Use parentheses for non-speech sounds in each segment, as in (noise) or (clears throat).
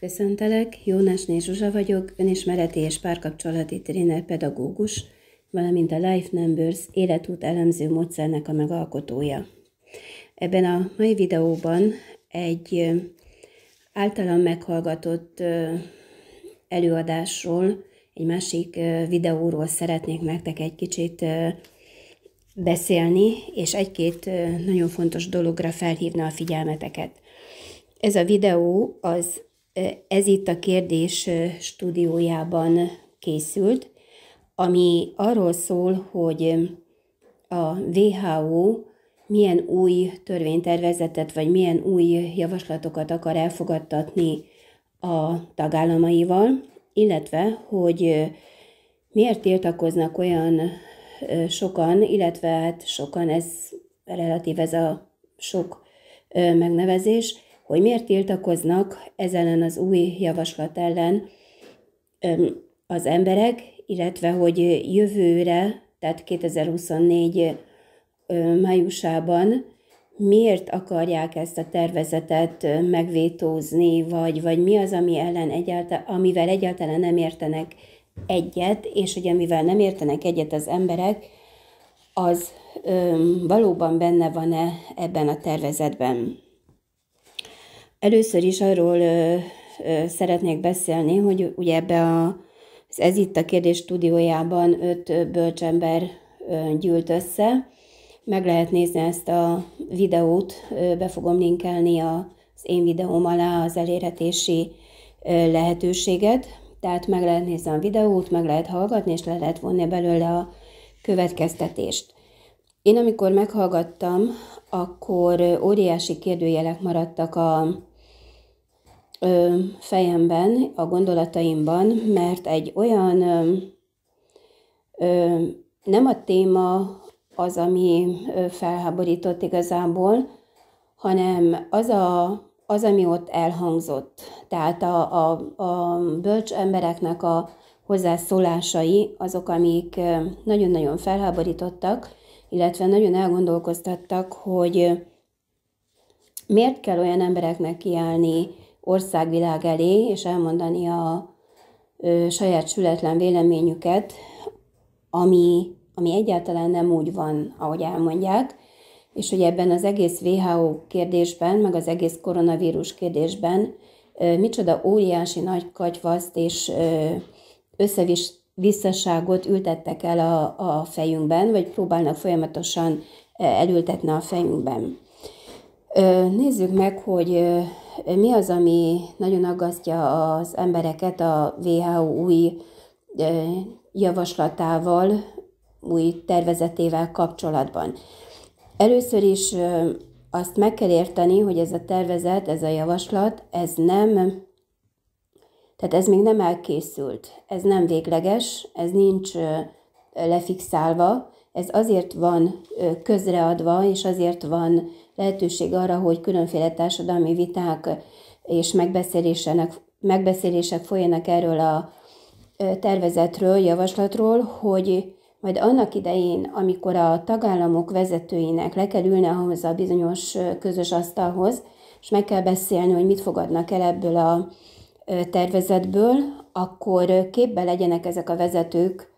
Köszöntelek, Jónás Zsuzsa vagyok, önismereti és párkapcsolati tréner pedagógus, valamint a Life Numbers életút elemző módszernek a megalkotója. Ebben a mai videóban egy általam meghallgatott előadásról, egy másik videóról szeretnék nektek egy kicsit beszélni, és egy-két nagyon fontos dologra felhívna a figyelmeteket. Ez a videó az ez itt a kérdés stúdiójában készült, ami arról szól, hogy a WHO milyen új törvénytervezetet, vagy milyen új javaslatokat akar elfogadtatni a tagállamaival, illetve, hogy miért tiltakoznak olyan sokan, illetve hát sokan, ez relatív ez a sok megnevezés, hogy miért tiltakoznak ez ellen az új javaslat ellen az emberek, illetve hogy jövőre, tehát 2024 májusában miért akarják ezt a tervezetet megvétózni, vagy, vagy mi az, ami ellen egyáltalán, amivel egyáltalán nem értenek egyet, és hogy amivel nem értenek egyet az emberek, az ö, valóban benne van-e ebben a tervezetben. Először is arról ö, ö, szeretnék beszélni, hogy ugye ebbe a, az Ez itt a kérdés stúdiójában öt bölcsember ö, gyűlt össze. Meg lehet nézni ezt a videót, ö, be fogom linkelni a, az én videóm alá az elérhetési ö, lehetőséget. Tehát meg lehet nézni a videót, meg lehet hallgatni, és le lehet vonni belőle a következtetést. Én amikor meghallgattam, akkor óriási kérdőjelek maradtak a, ö, fejemben, a gondolataimban, mert egy olyan ö, nem a téma az, ami felháborított igazából, hanem az, a, az ami ott elhangzott. Tehát a, a, a bölcs embereknek a hozzászólásai azok, amik nagyon-nagyon felháborítottak, illetve nagyon elgondolkoztattak, hogy miért kell olyan embereknek kiállni országvilág elé, és elmondani a ö, saját sületlen véleményüket, ami, ami egyáltalán nem úgy van, ahogy elmondják, és hogy ebben az egész WHO kérdésben, meg az egész koronavírus kérdésben ö, micsoda óriási nagy katyvaszt és ö, visszaságot ültettek el a, a fejünkben, vagy próbálnak folyamatosan elültetni a fejünkben. Nézzük meg, hogy mi az, ami nagyon aggasztja az embereket a WHO új javaslatával, új tervezetével kapcsolatban. Először is azt meg kell érteni, hogy ez a tervezet, ez a javaslat, ez nem, tehát ez még nem elkészült, ez nem végleges, ez nincs lefixálva, ez azért van közreadva, és azért van lehetőség arra, hogy különféle társadalmi viták és megbeszélésenek, megbeszélések folyanak erről a tervezetről, javaslatról, hogy majd annak idején, amikor a tagállamok vezetőinek le kell ülni ahhoz a bizonyos közös asztalhoz, és meg kell beszélni, hogy mit fogadnak el ebből a tervezetből, akkor képbe legyenek ezek a vezetők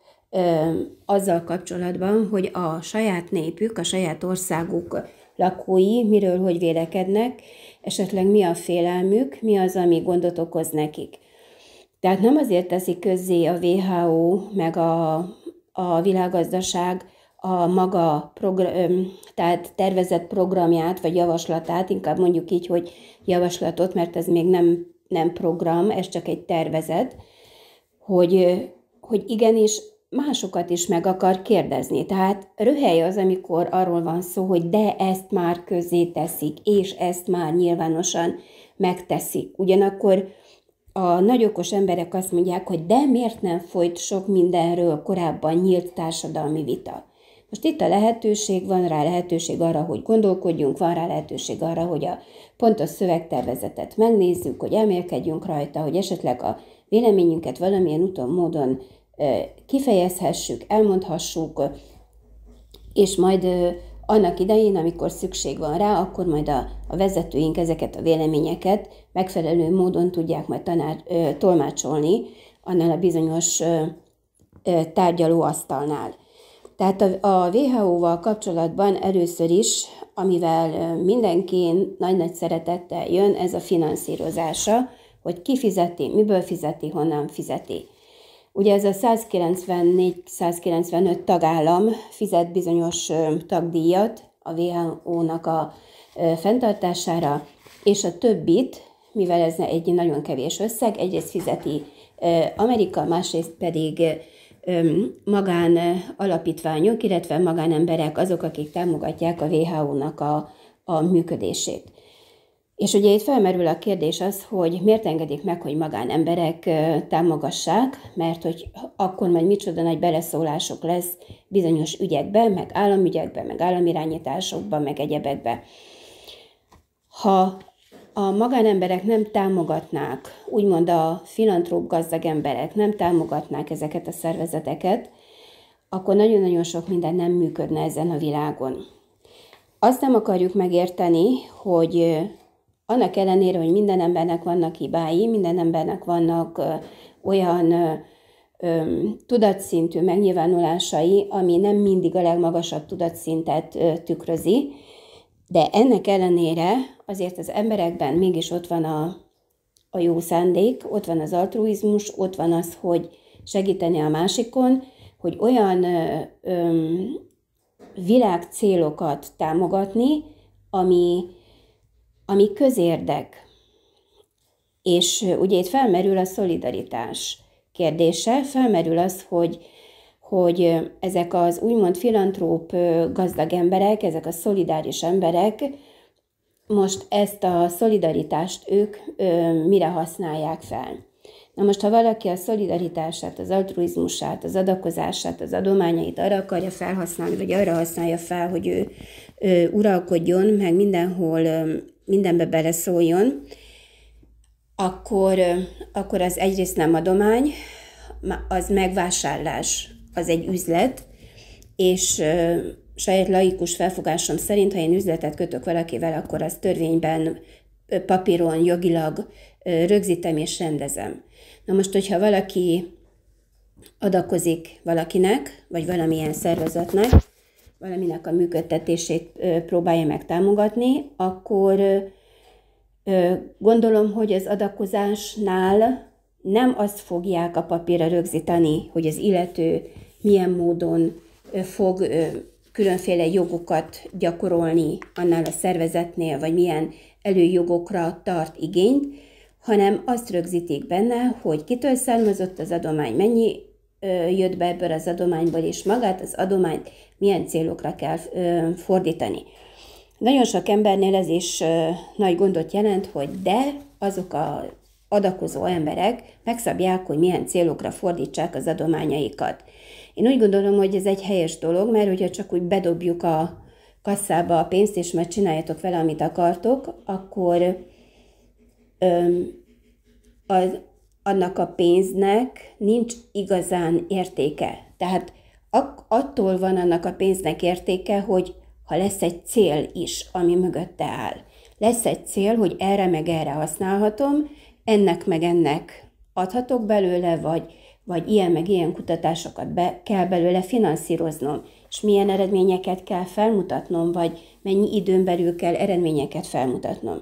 azzal kapcsolatban, hogy a saját népük, a saját országuk lakói miről hogy vélekednek, esetleg mi a félelmük, mi az, ami gondot okoz nekik. Tehát nem azért teszi közzé a WHO, meg a, a világgazdaság a maga progr- tehát tervezett programját, vagy javaslatát, inkább mondjuk így, hogy javaslatot, mert ez még nem, nem program, ez csak egy tervezet, hogy, hogy igenis másokat is meg akar kérdezni. Tehát röhely az, amikor arról van szó, hogy de ezt már közé teszik, és ezt már nyilvánosan megteszik. Ugyanakkor a nagyokos emberek azt mondják, hogy de miért nem folyt sok mindenről korábban nyílt társadalmi vita. Most itt a lehetőség, van rá lehetőség arra, hogy gondolkodjunk, van rá lehetőség arra, hogy a pontos szövegtervezetet megnézzük, hogy elmélkedjünk rajta, hogy esetleg a véleményünket valamilyen úton, módon kifejezhessük, elmondhassuk, és majd annak idején, amikor szükség van rá, akkor majd a, a vezetőink ezeket a véleményeket megfelelő módon tudják majd tanár, ö, tolmácsolni annál a bizonyos ö, ö, tárgyalóasztalnál. Tehát a, a WHO-val kapcsolatban először is, amivel mindenki nagy-nagy szeretettel jön, ez a finanszírozása, hogy ki fizeti, miből fizeti, honnan fizeti. Ugye ez a 194-195 tagállam fizet bizonyos tagdíjat a WHO-nak a fenntartására, és a többit, mivel ez egy nagyon kevés összeg, egyrészt fizeti Amerika, másrészt pedig magán alapítványok, illetve magánemberek azok, akik támogatják a WHO-nak a, a működését. És ugye itt felmerül a kérdés az, hogy miért engedik meg, hogy magánemberek támogassák, mert hogy akkor majd micsoda nagy beleszólások lesz bizonyos ügyekbe, meg államügyekben, meg államirányításokban, meg egyebekben. Ha a magánemberek nem támogatnák, úgymond a filantróp gazdag emberek nem támogatnák ezeket a szervezeteket, akkor nagyon-nagyon sok minden nem működne ezen a világon. Azt nem akarjuk megérteni, hogy annak ellenére, hogy minden embernek vannak hibái, minden embernek vannak olyan tudatszintű megnyilvánulásai, ami nem mindig a legmagasabb tudatszintet tükrözi, de ennek ellenére azért az emberekben mégis ott van a, a jó szándék, ott van az altruizmus, ott van az, hogy segíteni a másikon, hogy olyan világcélokat támogatni, ami ami közérdek. És ugye itt felmerül a szolidaritás kérdése, felmerül az, hogy hogy ezek az úgymond filantróp gazdag emberek, ezek a szolidáris emberek, most ezt a szolidaritást ők ö, mire használják fel. Na most, ha valaki a szolidaritását, az altruizmusát, az adakozását, az adományait arra akarja felhasználni, vagy arra használja fel, hogy ő, ő uralkodjon, meg mindenhol ö, mindenbe beleszóljon, akkor, akkor az egyrészt nem adomány, az megvásárlás, az egy üzlet, és saját laikus felfogásom szerint, ha én üzletet kötök valakivel, akkor az törvényben, papíron, jogilag rögzítem és rendezem. Na most, hogyha valaki adakozik valakinek, vagy valamilyen szervezetnek, valaminek a működtetését próbálja megtámogatni, akkor gondolom, hogy az adakozásnál nem azt fogják a papírra rögzíteni, hogy az illető milyen módon fog különféle jogokat gyakorolni annál a szervezetnél, vagy milyen előjogokra tart igényt, hanem azt rögzítik benne, hogy kitől származott az adomány, mennyi jött be ebből az adományból, és magát az adományt milyen célokra kell fordítani. Nagyon sok embernél ez is nagy gondot jelent, hogy de azok a adakozó emberek megszabják, hogy milyen célokra fordítsák az adományaikat. Én úgy gondolom, hogy ez egy helyes dolog, mert hogyha csak úgy bedobjuk a kasszába a pénzt, és majd csináljátok vele, amit akartok, akkor öm, az, annak a pénznek nincs igazán értéke. Tehát attól van annak a pénznek értéke, hogy ha lesz egy cél is, ami mögötte áll. Lesz egy cél, hogy erre meg erre használhatom, ennek meg ennek adhatok belőle, vagy, vagy ilyen meg ilyen kutatásokat be, kell belőle finanszíroznom, és milyen eredményeket kell felmutatnom, vagy mennyi időn belül kell eredményeket felmutatnom.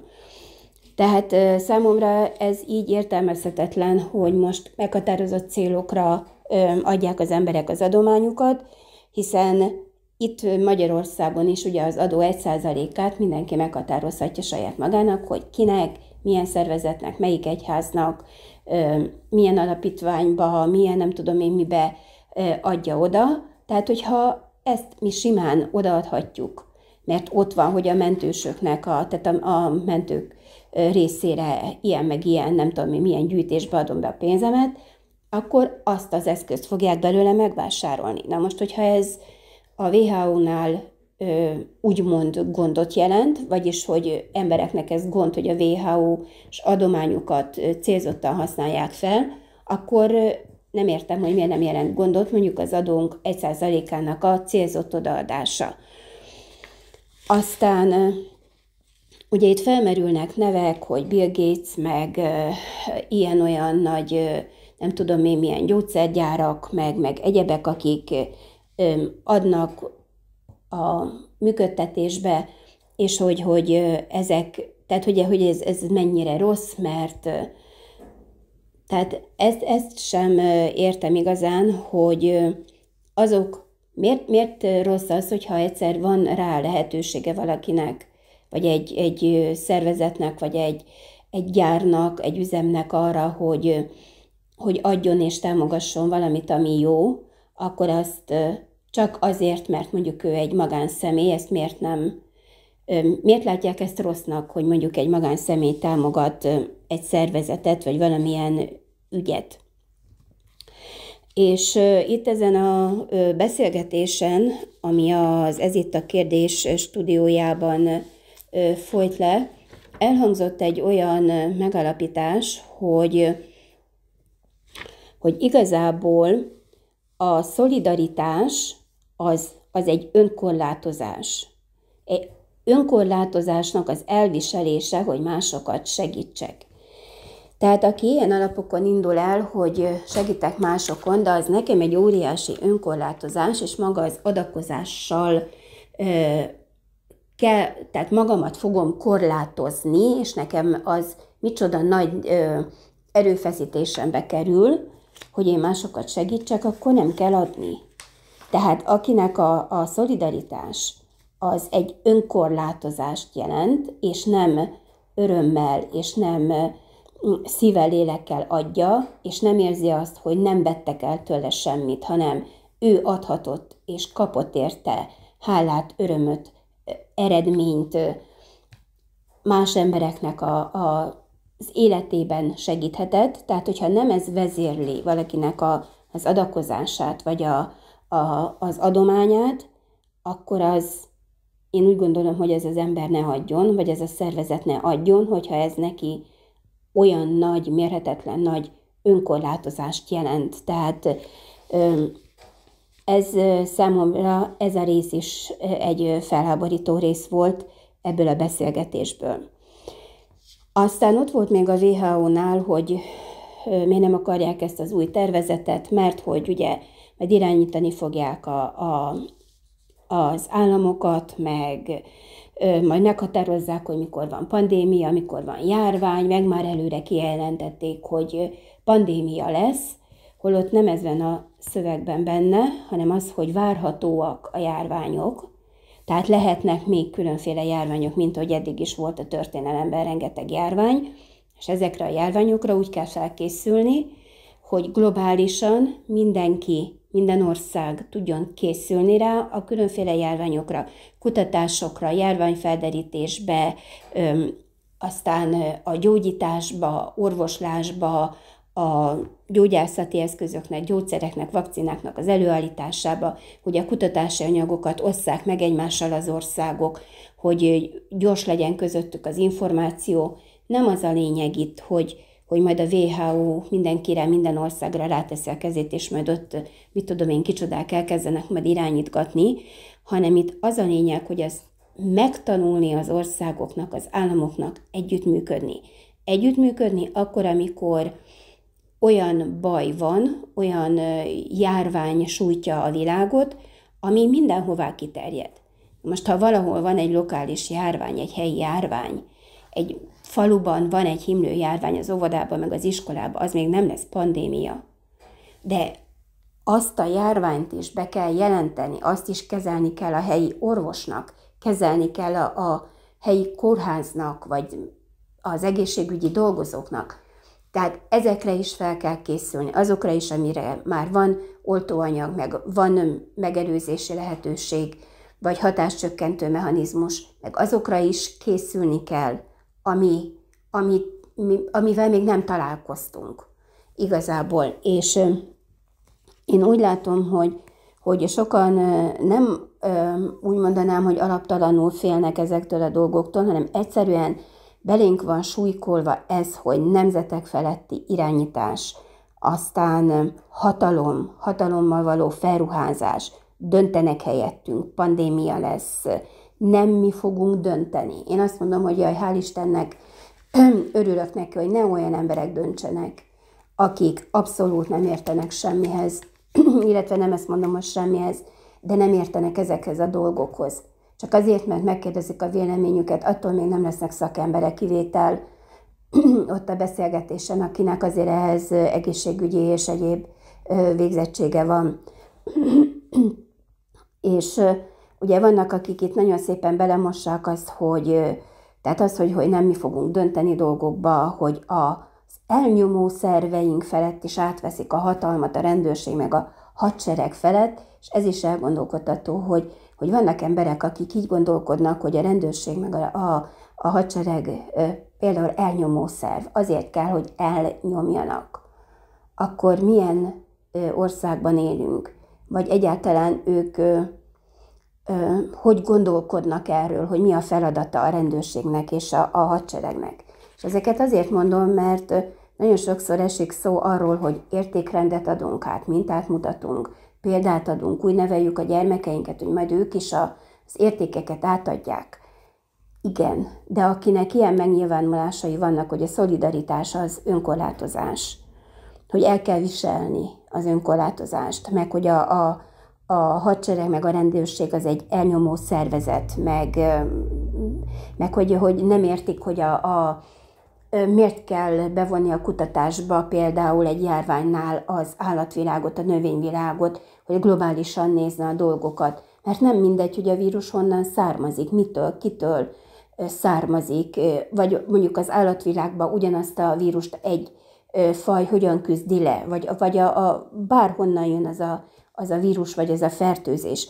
Tehát számomra ez így értelmezhetetlen, hogy most meghatározott célokra adják az emberek az adományukat, hiszen itt Magyarországon is ugye az adó 1%-át mindenki meghatározhatja saját magának, hogy kinek, milyen szervezetnek, melyik egyháznak, milyen alapítványba, milyen nem tudom én mibe adja oda. Tehát, hogyha ezt mi simán odaadhatjuk, mert ott van, hogy a mentősöknek, a, tehát a, a mentők részére ilyen meg ilyen, nem tudom milyen gyűjtésbe adom be a pénzemet, akkor azt az eszközt fogják belőle megvásárolni. Na most, hogyha ez a WHO-nál úgymond gondot jelent, vagyis hogy embereknek ez gond, hogy a WHO-s adományokat célzottan használják fel, akkor nem értem, hogy miért nem jelent gondot mondjuk az adónk 1%-ának a célzott odaadása. Aztán Ugye itt felmerülnek nevek, hogy Bill Gates, meg ilyen-olyan nagy, nem tudom én milyen gyógyszergyárak, meg, meg egyebek, akik adnak a működtetésbe, és hogy, hogy ezek, tehát ugye, hogy ez, ez mennyire rossz, mert tehát ezt, ezt sem értem igazán, hogy azok, miért, miért rossz az, hogyha egyszer van rá lehetősége valakinek, vagy egy, egy szervezetnek, vagy egy, egy gyárnak, egy üzemnek arra, hogy, hogy adjon és támogasson valamit, ami jó, akkor azt csak azért, mert mondjuk ő egy magánszemély, ezt miért nem, miért látják ezt rossznak, hogy mondjuk egy magánszemély támogat egy szervezetet, vagy valamilyen ügyet. És itt ezen a beszélgetésen, ami az Ez itt a kérdés stúdiójában folyt le, elhangzott egy olyan megalapítás, hogy, hogy igazából a szolidaritás az, az egy önkorlátozás. Egy önkorlátozásnak az elviselése, hogy másokat segítsek. Tehát aki ilyen alapokon indul el, hogy segítek másokon, de az nekem egy óriási önkorlátozás, és maga az adakozással kell, tehát magamat fogom korlátozni, és nekem az micsoda nagy ö, erőfeszítésembe kerül, hogy én másokat segítsek, akkor nem kell adni. Tehát akinek a, a szolidaritás az egy önkorlátozást jelent, és nem örömmel, és nem szíve lélekkel adja, és nem érzi azt, hogy nem vettek el tőle semmit, hanem ő adhatott és kapott érte hálát, örömöt, eredményt más embereknek a, a, az életében segíthetett. Tehát, hogyha nem ez vezérli valakinek a, az adakozását, vagy a, a, az adományát, akkor az, én úgy gondolom, hogy ez az ember ne adjon, vagy ez a szervezet ne adjon, hogyha ez neki olyan nagy, mérhetetlen nagy önkorlátozást jelent. Tehát öm, ez számomra ez a rész is egy felháborító rész volt ebből a beszélgetésből. Aztán ott volt még a WHO-nál, hogy miért nem akarják ezt az új tervezetet, mert hogy ugye majd irányítani fogják a, a, az államokat, meg ö, majd meghatározzák, hogy mikor van pandémia, mikor van járvány, meg már előre kijelentették, hogy pandémia lesz, holott nem ez van a szövegben benne, hanem az, hogy várhatóak a járványok, tehát lehetnek még különféle járványok, mint ahogy eddig is volt a történelemben rengeteg járvány, és ezekre a járványokra úgy kell felkészülni, hogy globálisan mindenki, minden ország tudjon készülni rá a különféle járványokra, kutatásokra, járványfelderítésbe, öm, aztán a gyógyításba, orvoslásba, a gyógyászati eszközöknek, gyógyszereknek, vakcináknak az előállításába, hogy a kutatási anyagokat osszák meg egymással az országok, hogy gyors legyen közöttük az információ. Nem az a lényeg itt, hogy, hogy majd a WHO mindenkire, minden országra ráteszi a kezét, és majd ott, mit tudom én, kicsodák elkezdenek majd irányítgatni, hanem itt az a lényeg, hogy ez megtanulni az országoknak, az államoknak együttműködni. Együttműködni akkor, amikor olyan baj van, olyan járvány sújtja a világot, ami mindenhová kiterjed. Most, ha valahol van egy lokális járvány, egy helyi járvány, egy faluban van egy himlő járvány az óvodában, meg az iskolában, az még nem lesz pandémia. De azt a járványt is be kell jelenteni, azt is kezelni kell a helyi orvosnak, kezelni kell a, a helyi kórháznak, vagy az egészségügyi dolgozóknak. Tehát ezekre is fel kell készülni, azokra is, amire már van oltóanyag, meg van megelőzési lehetőség, vagy hatáscsökkentő mechanizmus, meg azokra is készülni kell, ami, ami, mi, amivel még nem találkoztunk igazából. És én úgy látom, hogy, hogy sokan nem úgy mondanám, hogy alaptalanul félnek ezektől a dolgoktól, hanem egyszerűen belénk van súlykolva ez, hogy nemzetek feletti irányítás, aztán hatalom, hatalommal való felruházás, döntenek helyettünk, pandémia lesz, nem mi fogunk dönteni. Én azt mondom, hogy jaj, hál' Istennek, (clears throat) örülök neki, hogy ne olyan emberek döntsenek, akik abszolút nem értenek semmihez, (clears throat) illetve nem ezt mondom hogy semmihez, de nem értenek ezekhez a dolgokhoz. Csak azért, mert megkérdezik a véleményüket, attól még nem lesznek szakemberek kivétel (clears throat) ott a beszélgetésen, akinek azért ehhez egészségügyi és egyéb végzettsége van. (clears throat) és ugye vannak, akik itt nagyon szépen belemossák azt, hogy tehát az, hogy, hogy nem mi fogunk dönteni dolgokba, hogy a elnyomó szerveink felett is átveszik a hatalmat a rendőrség meg a hadsereg felett, és ez is elgondolkodható, hogy hogy vannak emberek, akik így gondolkodnak, hogy a rendőrség meg a, a, a hadsereg például elnyomó szerv, azért kell, hogy elnyomjanak. Akkor milyen országban élünk? Vagy egyáltalán ők hogy gondolkodnak erről, hogy mi a feladata a rendőrségnek és a, a hadseregnek. És ezeket azért mondom, mert nagyon sokszor esik szó arról, hogy értékrendet adunk át, mintát mutatunk, példát adunk, úgy neveljük a gyermekeinket, hogy majd ők is az értékeket átadják. Igen, de akinek ilyen megnyilvánulásai vannak, hogy a szolidaritás az önkorlátozás, hogy el kell viselni az önkorlátozást, meg hogy a, a, a hadsereg, meg a rendőrség az egy elnyomó szervezet, meg, meg hogy, hogy nem értik, hogy a, a miért kell bevonni a kutatásba például egy járványnál az állatvilágot, a növényvilágot, hogy globálisan nézne a dolgokat. Mert nem mindegy, hogy a vírus honnan származik, mitől, kitől származik, vagy mondjuk az állatvilágban ugyanazt a vírust egy faj hogyan küzdi le, vagy, vagy a, a, bárhonnan jön az a, az a vírus, vagy az a fertőzés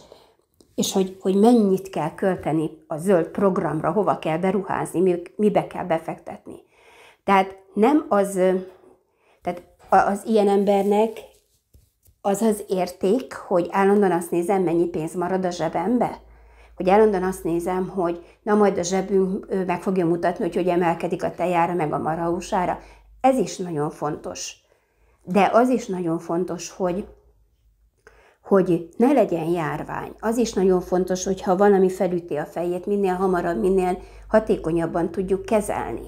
és hogy, hogy mennyit kell költeni a zöld programra, hova kell beruházni, mibe kell befektetni. Tehát nem az, tehát az ilyen embernek az az érték, hogy állandóan azt nézem, mennyi pénz marad a zsebembe? Hogy állandóan azt nézem, hogy na majd a zsebünk meg fogja mutatni, hogy hogy emelkedik a tejára, meg a marhausára. Ez is nagyon fontos. De az is nagyon fontos, hogy hogy ne legyen járvány. Az is nagyon fontos, hogyha valami felüti a fejét, minél hamarabb, minél hatékonyabban tudjuk kezelni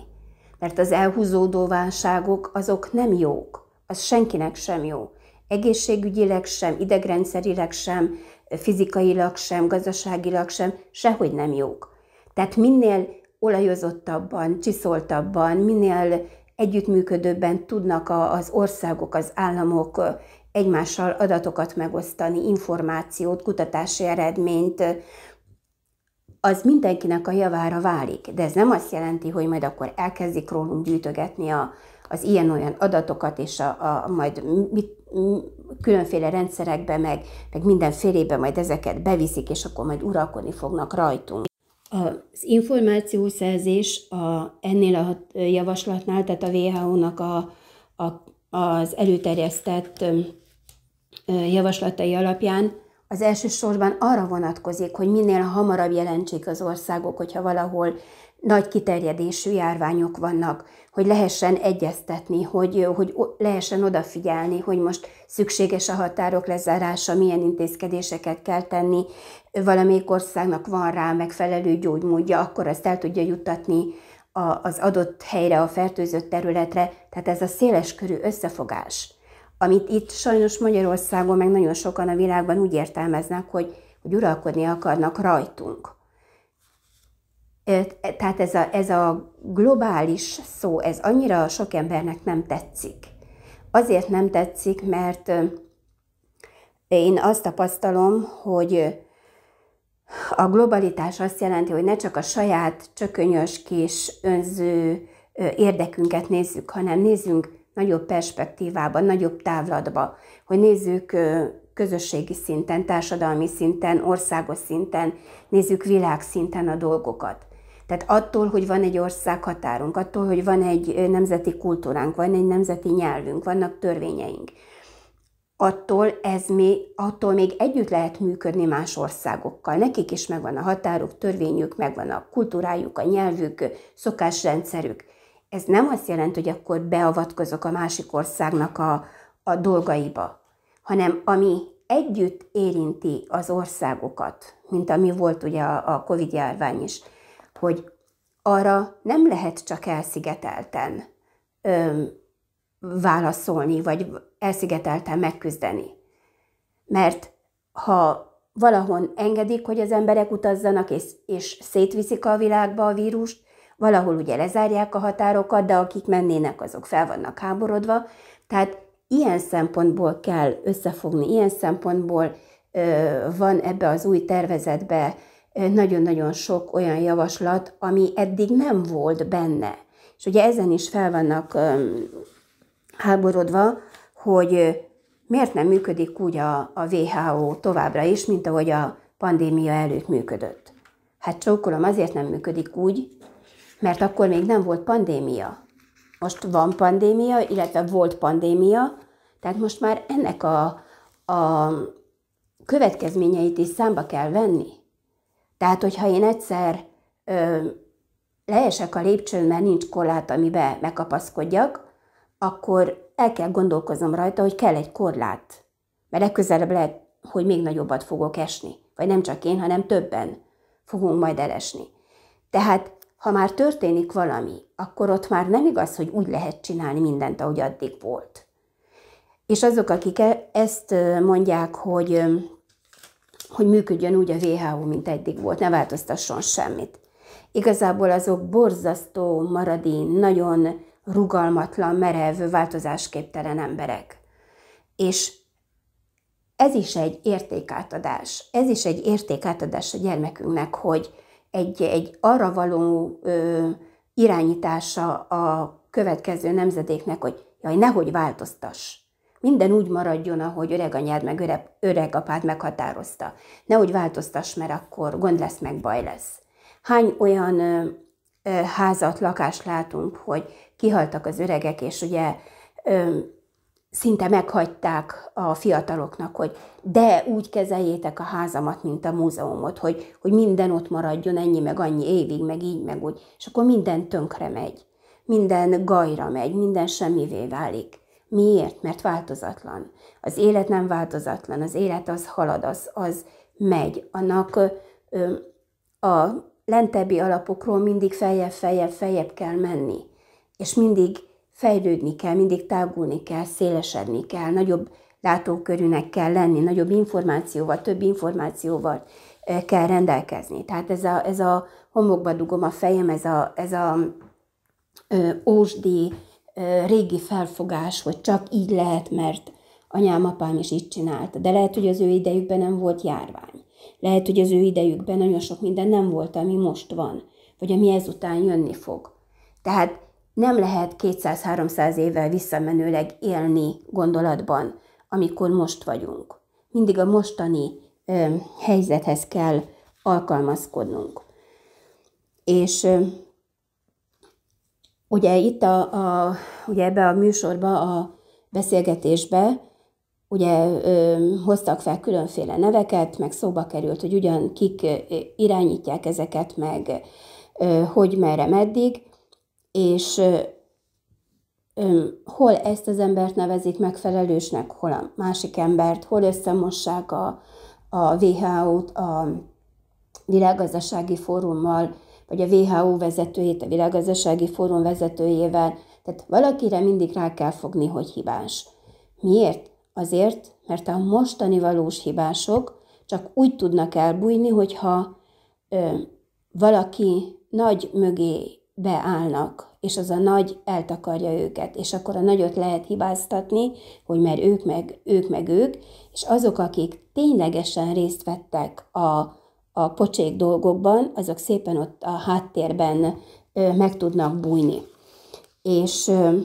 mert az elhúzódó válságok azok nem jók, az senkinek sem jó. Egészségügyileg sem, idegrendszerileg sem, fizikailag sem, gazdaságilag sem, sehogy nem jók. Tehát minél olajozottabban, csiszoltabban, minél együttműködőbben tudnak az országok, az államok egymással adatokat megosztani, információt, kutatási eredményt, az mindenkinek a javára válik. De ez nem azt jelenti, hogy majd akkor elkezdik rólunk gyűjtögetni a, az ilyen-olyan adatokat, és a, a majd mit, különféle rendszerekbe, meg, meg mindenfélébe majd ezeket beviszik, és akkor majd uralkodni fognak rajtunk. Az információszerzés a, ennél a javaslatnál, tehát a WHO-nak a, a, az előterjesztett javaslatai alapján az elsősorban arra vonatkozik, hogy minél hamarabb jelentsék az országok, hogyha valahol nagy kiterjedésű járványok vannak, hogy lehessen egyeztetni, hogy, hogy lehessen odafigyelni, hogy most szükséges a határok lezárása, milyen intézkedéseket kell tenni, valamelyik országnak van rá megfelelő gyógymódja, akkor azt el tudja juttatni az adott helyre, a fertőzött területre. Tehát ez a széleskörű összefogás amit itt sajnos Magyarországon, meg nagyon sokan a világban úgy értelmeznek, hogy, hogy uralkodni akarnak rajtunk. Tehát ez a, ez a globális szó, ez annyira sok embernek nem tetszik. Azért nem tetszik, mert én azt tapasztalom, hogy a globalitás azt jelenti, hogy ne csak a saját csökönyös, kis, önző érdekünket nézzük, hanem nézzünk nagyobb perspektívában, nagyobb távlatba, hogy nézzük közösségi szinten, társadalmi szinten, országos szinten, nézzük világszinten a dolgokat. Tehát attól, hogy van egy ország határunk, attól, hogy van egy nemzeti kultúránk, van egy nemzeti nyelvünk, vannak törvényeink, attól, ez még, attól még együtt lehet működni más országokkal. Nekik is megvan a határuk, törvényük, megvan a kultúrájuk, a nyelvük, szokásrendszerük ez nem azt jelenti, hogy akkor beavatkozok a másik országnak a, a dolgaiba, hanem ami együtt érinti az országokat, mint ami volt ugye a, a COVID-járvány is, hogy arra nem lehet csak elszigetelten ö, válaszolni, vagy elszigetelten megküzdeni. Mert ha valahon engedik, hogy az emberek utazzanak, és, és szétviszik a világba a vírust, Valahol ugye lezárják a határokat, de akik mennének, azok fel vannak háborodva. Tehát ilyen szempontból kell összefogni, ilyen szempontból van ebbe az új tervezetbe nagyon-nagyon sok olyan javaslat, ami eddig nem volt benne. És ugye ezen is fel vannak háborodva, hogy miért nem működik úgy a, a WHO továbbra is, mint ahogy a pandémia előtt működött. Hát csókolom, azért nem működik úgy, mert akkor még nem volt pandémia. Most van pandémia, illetve volt pandémia, tehát most már ennek a, a következményeit is számba kell venni. Tehát, hogyha én egyszer ö, leesek a lépcsőn, mert nincs korlát, amiben megkapaszkodjak, akkor el kell gondolkoznom rajta, hogy kell egy korlát. Mert legközelebb lehet, hogy még nagyobbat fogok esni. Vagy nem csak én, hanem többen fogunk majd elesni. Tehát ha már történik valami, akkor ott már nem igaz, hogy úgy lehet csinálni mindent, ahogy addig volt. És azok, akik e- ezt mondják, hogy, hogy működjön úgy a WHO, mint eddig volt, ne változtasson semmit. Igazából azok borzasztó, maradi, nagyon rugalmatlan, merev, változásképtelen emberek. És ez is egy értékátadás. Ez is egy értékátadás a gyermekünknek, hogy egy, egy arra való ö, irányítása a következő nemzedéknek, hogy jaj, nehogy változtass. Minden úgy maradjon, ahogy öreg anyád meg öreg, öreg apád meghatározta. Nehogy változtass, mert akkor gond lesz, meg baj lesz. Hány olyan ö, ö, házat, lakást látunk, hogy kihaltak az öregek, és ugye ö, szinte meghagyták a fiataloknak, hogy de úgy kezeljétek a házamat, mint a múzeumot, hogy, hogy minden ott maradjon ennyi, meg annyi évig, meg így, meg úgy, és akkor minden tönkre megy, minden gajra megy, minden semmivé válik. Miért? Mert változatlan. Az élet nem változatlan, az élet az halad, az, az megy. Annak ö, a lentebbi alapokról mindig feljebb, feljebb, feljebb kell menni. És mindig fejlődni kell, mindig tágulni kell, szélesedni kell, nagyobb látókörűnek kell lenni, nagyobb információval, több információval eh, kell rendelkezni. Tehát ez a, ez a homokba dugom a fejem, ez a, ez a ö, ósdi ö, régi felfogás, hogy csak így lehet, mert anyám, apám is így csinálta. De lehet, hogy az ő idejükben nem volt járvány. Lehet, hogy az ő idejükben nagyon sok minden nem volt, ami most van, vagy ami ezután jönni fog. Tehát nem lehet 200-300 évvel visszamenőleg élni gondolatban, amikor most vagyunk. Mindig a mostani ö, helyzethez kell alkalmazkodnunk. És ö, ugye itt a, a, ugye ebbe a műsorba, a beszélgetésbe ugye ö, hoztak fel különféle neveket, meg szóba került, hogy ugyan kik irányítják ezeket, meg ö, hogy merre, meddig, és hol ezt az embert nevezik megfelelősnek, hol a másik embert, hol összemossák a, a WHO-t a világgazdasági fórummal, vagy a WHO vezetőjét a világgazdasági fórum vezetőjével. Tehát valakire mindig rá kell fogni, hogy hibás. Miért? Azért, mert a mostani valós hibások csak úgy tudnak elbújni, hogyha ö, valaki nagy mögé beállnak, és az a nagy eltakarja őket, és akkor a nagyot lehet hibáztatni, hogy mert ők meg ők, meg ők és azok, akik ténylegesen részt vettek a, a pocsék dolgokban, azok szépen ott a háttérben ö, meg tudnak bújni. És ö,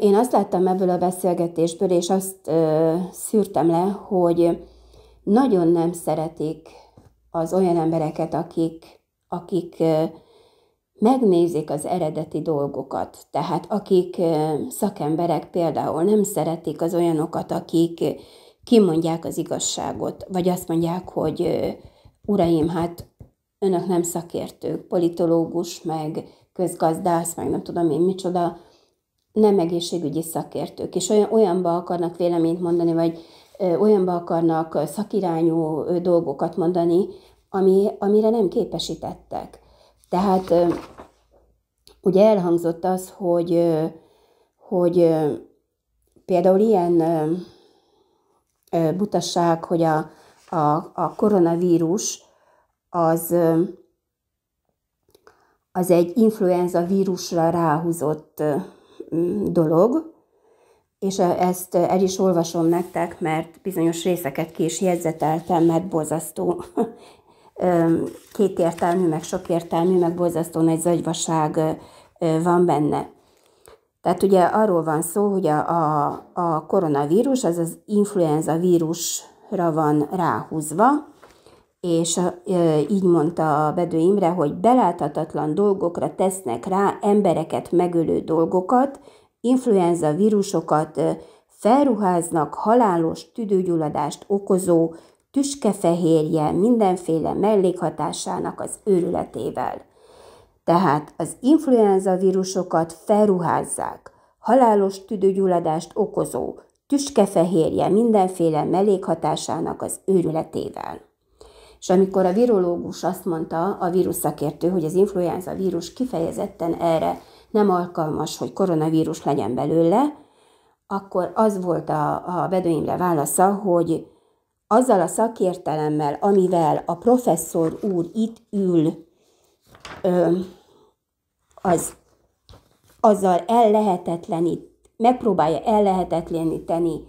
én azt láttam ebből a beszélgetésből, és azt ö, szűrtem le, hogy nagyon nem szeretik az olyan embereket, akik akik megnézik az eredeti dolgokat. Tehát akik szakemberek például nem szeretik az olyanokat, akik kimondják az igazságot, vagy azt mondják, hogy uraim, hát önök nem szakértők, politológus, meg közgazdász, meg nem tudom én micsoda, nem egészségügyi szakértők, és olyan, olyanba akarnak véleményt mondani, vagy olyanba akarnak szakirányú dolgokat mondani, ami, amire nem képesítettek. Tehát ugye elhangzott az, hogy, hogy például ilyen butasság, hogy a, a, a koronavírus az, az egy influenza vírusra ráhúzott dolog, és e, ezt el is olvasom nektek, mert bizonyos részeket ki is jegyzeteltem, mert borzasztó kétértelmű, meg sokértelmű, meg borzasztó nagy zagyvaság van benne. Tehát ugye arról van szó, hogy a, a, a koronavírus az az influenza vírusra van ráhúzva, és e, így mondta a Bedő Imre, hogy beláthatatlan dolgokra tesznek rá embereket megölő dolgokat, influenza vírusokat felruháznak halálos tüdőgyulladást okozó tüskefehérje mindenféle mellékhatásának az őrületével. Tehát az influenza vírusokat felruházzák, halálos tüdőgyulladást okozó tüskefehérje mindenféle mellékhatásának az őrületével. És amikor a virológus azt mondta, a vírus hogy az influenza vírus kifejezetten erre nem alkalmas, hogy koronavírus legyen belőle, akkor az volt a, a Bedő Imre válasza, hogy azzal a szakértelemmel, amivel a professzor úr itt ül, az azzal ellehetetlenít, megpróbálja ellehetetleníteni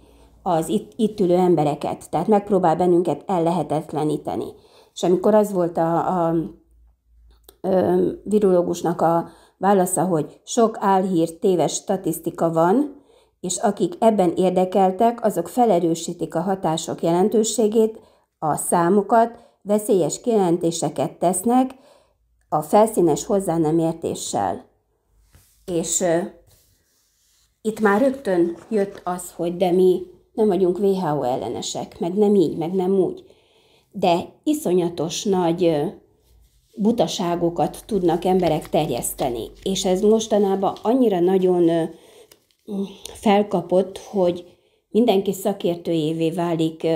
az itt, itt ülő embereket, tehát megpróbál bennünket ellehetetleníteni. És amikor az volt a, a, a virológusnak a válasza, hogy sok álhír, téves statisztika van, és akik ebben érdekeltek, azok felerősítik a hatások jelentőségét, a számokat, veszélyes kijelentéseket tesznek a felszínes hozzá nem értéssel. És uh, itt már rögtön jött az, hogy de mi nem vagyunk WHO ellenesek, meg nem így, meg nem úgy. De iszonyatos nagy uh, butaságokat tudnak emberek terjeszteni. És ez mostanában annyira nagyon uh, felkapott, hogy mindenki szakértőjévé válik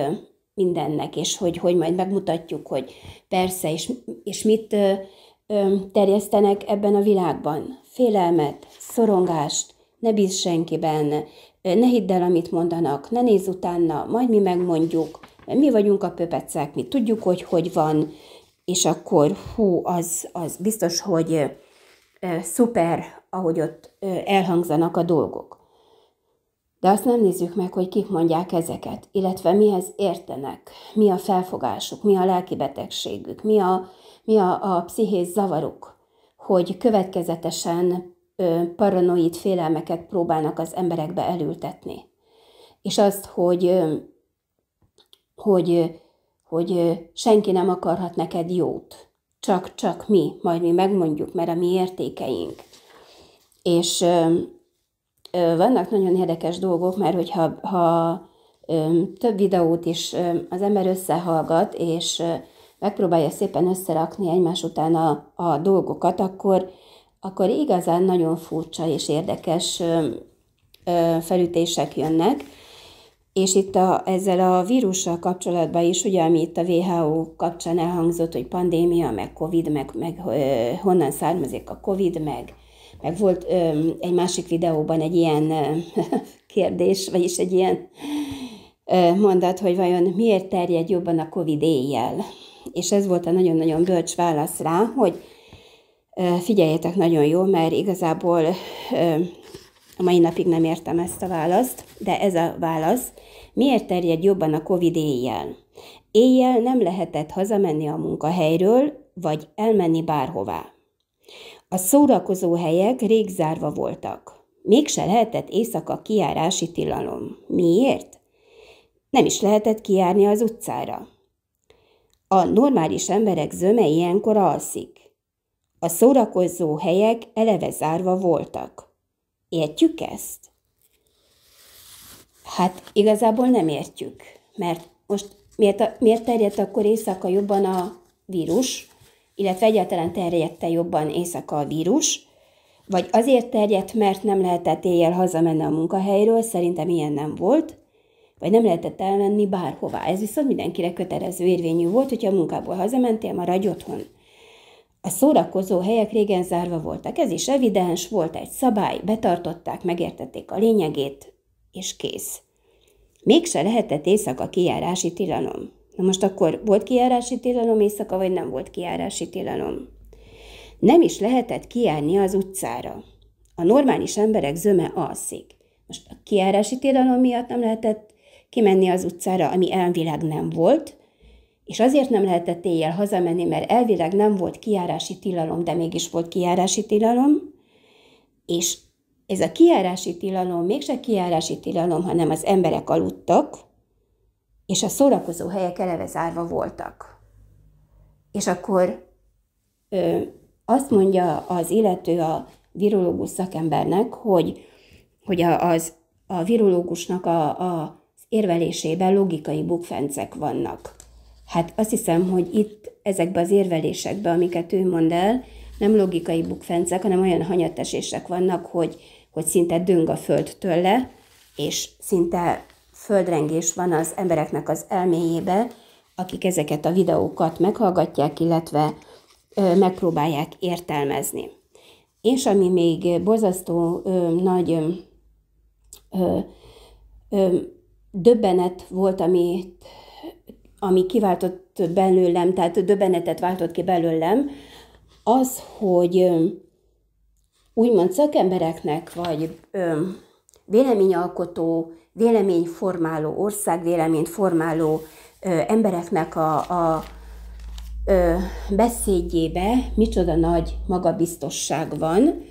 mindennek, és hogy, hogy majd megmutatjuk, hogy persze, és, és mit terjesztenek ebben a világban. Félelmet, szorongást, ne bíz senkiben, ne hidd el, amit mondanak, ne nézz utána, majd mi megmondjuk, mi vagyunk a pöpecek, mi tudjuk, hogy hogy van, és akkor hú, az, az biztos, hogy szuper, ahogy ott elhangzanak a dolgok. De azt nem nézzük meg, hogy kik mondják ezeket, illetve mihez értenek, mi a felfogásuk, mi a lelki betegségük, mi a, mi a, a pszichés zavaruk, hogy következetesen ö, paranoid félelmeket próbálnak az emberekbe elültetni. És azt, hogy, ö, hogy, ö, hogy ö, senki nem akarhat neked jót, csak-csak mi, majd mi megmondjuk, mert a mi értékeink. És ö, vannak nagyon érdekes dolgok, mert hogyha ha több videót is az ember összehallgat, és megpróbálja szépen összerakni egymás után a, a dolgokat, akkor, akkor igazán nagyon furcsa és érdekes felütések jönnek. És itt a, ezzel a vírussal kapcsolatban is, ugye, ami itt a WHO kapcsán elhangzott, hogy pandémia, meg COVID, meg, meg honnan származik a COVID, meg volt ö, egy másik videóban egy ilyen ö, (laughs) kérdés, vagyis egy ilyen ö, mondat, hogy vajon miért terjed jobban a COVID éjjel. És ez volt a nagyon-nagyon bölcs válasz rá, hogy ö, figyeljetek nagyon jó, mert igazából ö, a mai napig nem értem ezt a választ, de ez a válasz, miért terjed jobban a COVID éjjel? Éjjel nem lehetett hazamenni a munkahelyről, vagy elmenni bárhová. A szórakozó helyek rég zárva voltak. Mégse lehetett éjszaka kiárási tilalom. Miért? Nem is lehetett kiárni az utcára. A normális emberek zöme ilyenkor alszik. A szórakozó helyek eleve zárva voltak. Értjük ezt? Hát igazából nem értjük, mert most miért, miért terjedt akkor éjszaka jobban a vírus? illetve egyáltalán terjedte jobban éjszaka a vírus, vagy azért terjedt, mert nem lehetett éjjel hazamenni a munkahelyről, szerintem ilyen nem volt, vagy nem lehetett elmenni bárhová. Ez viszont mindenkire kötelező érvényű volt, hogyha a munkából hazamentél, maradj otthon. A szórakozó helyek régen zárva voltak, ez is evidens, volt egy szabály, betartották, megértették a lényegét, és kész. Mégse lehetett éjszaka kijárási tilalom. Na most akkor volt kijárási tilalom éjszaka, vagy nem volt kijárási tilalom? Nem is lehetett kijárni az utcára. A normális emberek zöme alszik. Most a kiárási tilalom miatt nem lehetett kimenni az utcára, ami elvileg nem volt, és azért nem lehetett éjjel hazamenni, mert elvileg nem volt kiárási tilalom, de mégis volt kiárási tilalom, és ez a kiárási tilalom mégse kiárási tilalom, hanem az emberek aludtak, és a szórakozó helyek eleve zárva voltak. És akkor ö, azt mondja az illető a virológus szakembernek, hogy, hogy a, az, a virológusnak a, a érvelésében logikai bukfencek vannak. Hát azt hiszem, hogy itt ezekbe az érvelésekbe, amiket ő mond el, nem logikai bukfencek, hanem olyan hanyatesések vannak, hogy, hogy szinte döng a föld tőle, és szinte földrengés van az embereknek az elméjébe, akik ezeket a videókat meghallgatják, illetve megpróbálják értelmezni. És ami még borzasztó ö, nagy ö, ö, döbbenet volt, ami, ami kiváltott belőlem, tehát döbbenetet váltott ki belőlem, az, hogy úgymond szakembereknek, vagy ö, véleményalkotó véleményformáló ország, véleményt formáló ö, embereknek a, a ö, beszédjébe micsoda nagy magabiztosság van,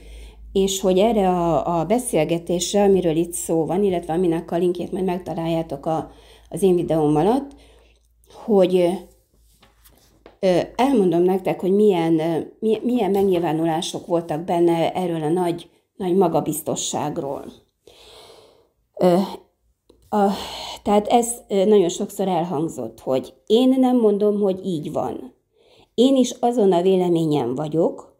és hogy erre a, a beszélgetésre, amiről itt szó van, illetve aminek a linkjét majd megtaláljátok a, az én videóm alatt, hogy ö, elmondom nektek, hogy milyen, milyen megnyilvánulások voltak benne erről a nagy, nagy magabiztosságról. A, tehát ez nagyon sokszor elhangzott, hogy én nem mondom, hogy így van. Én is azon a véleményen vagyok,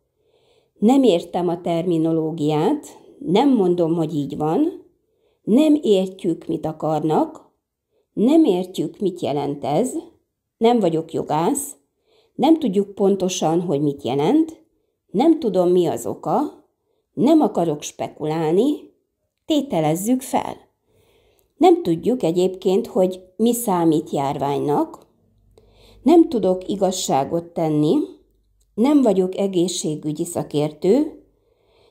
nem értem a terminológiát, nem mondom, hogy így van, nem értjük, mit akarnak, nem értjük, mit jelent ez, nem vagyok jogász, nem tudjuk pontosan, hogy mit jelent, nem tudom, mi az oka, nem akarok spekulálni, tételezzük fel. Nem tudjuk egyébként, hogy mi számít járványnak, nem tudok igazságot tenni, nem vagyok egészségügyi szakértő,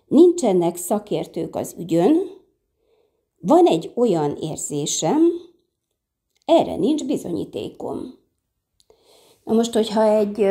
nincsenek szakértők az ügyön, van egy olyan érzésem, erre nincs bizonyítékom. Na most, hogyha egy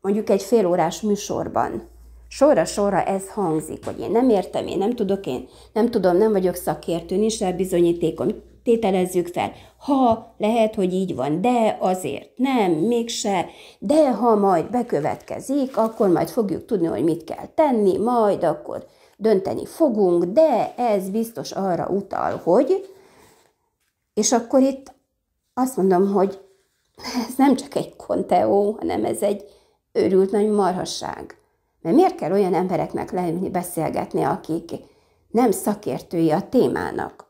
mondjuk egy félórás műsorban sorra-sorra ez hangzik, hogy én nem értem, én nem tudok, én nem tudom, nem vagyok szakértő, nincs rá bizonyítékom, tételezzük fel, ha lehet, hogy így van, de azért nem, mégse, de ha majd bekövetkezik, akkor majd fogjuk tudni, hogy mit kell tenni, majd akkor dönteni fogunk, de ez biztos arra utal, hogy. És akkor itt azt mondom, hogy ez nem csak egy konteó, hanem ez egy őrült nagy marhasság. Mert miért kell olyan embereknek leülni beszélgetni, akik nem szakértői a témának?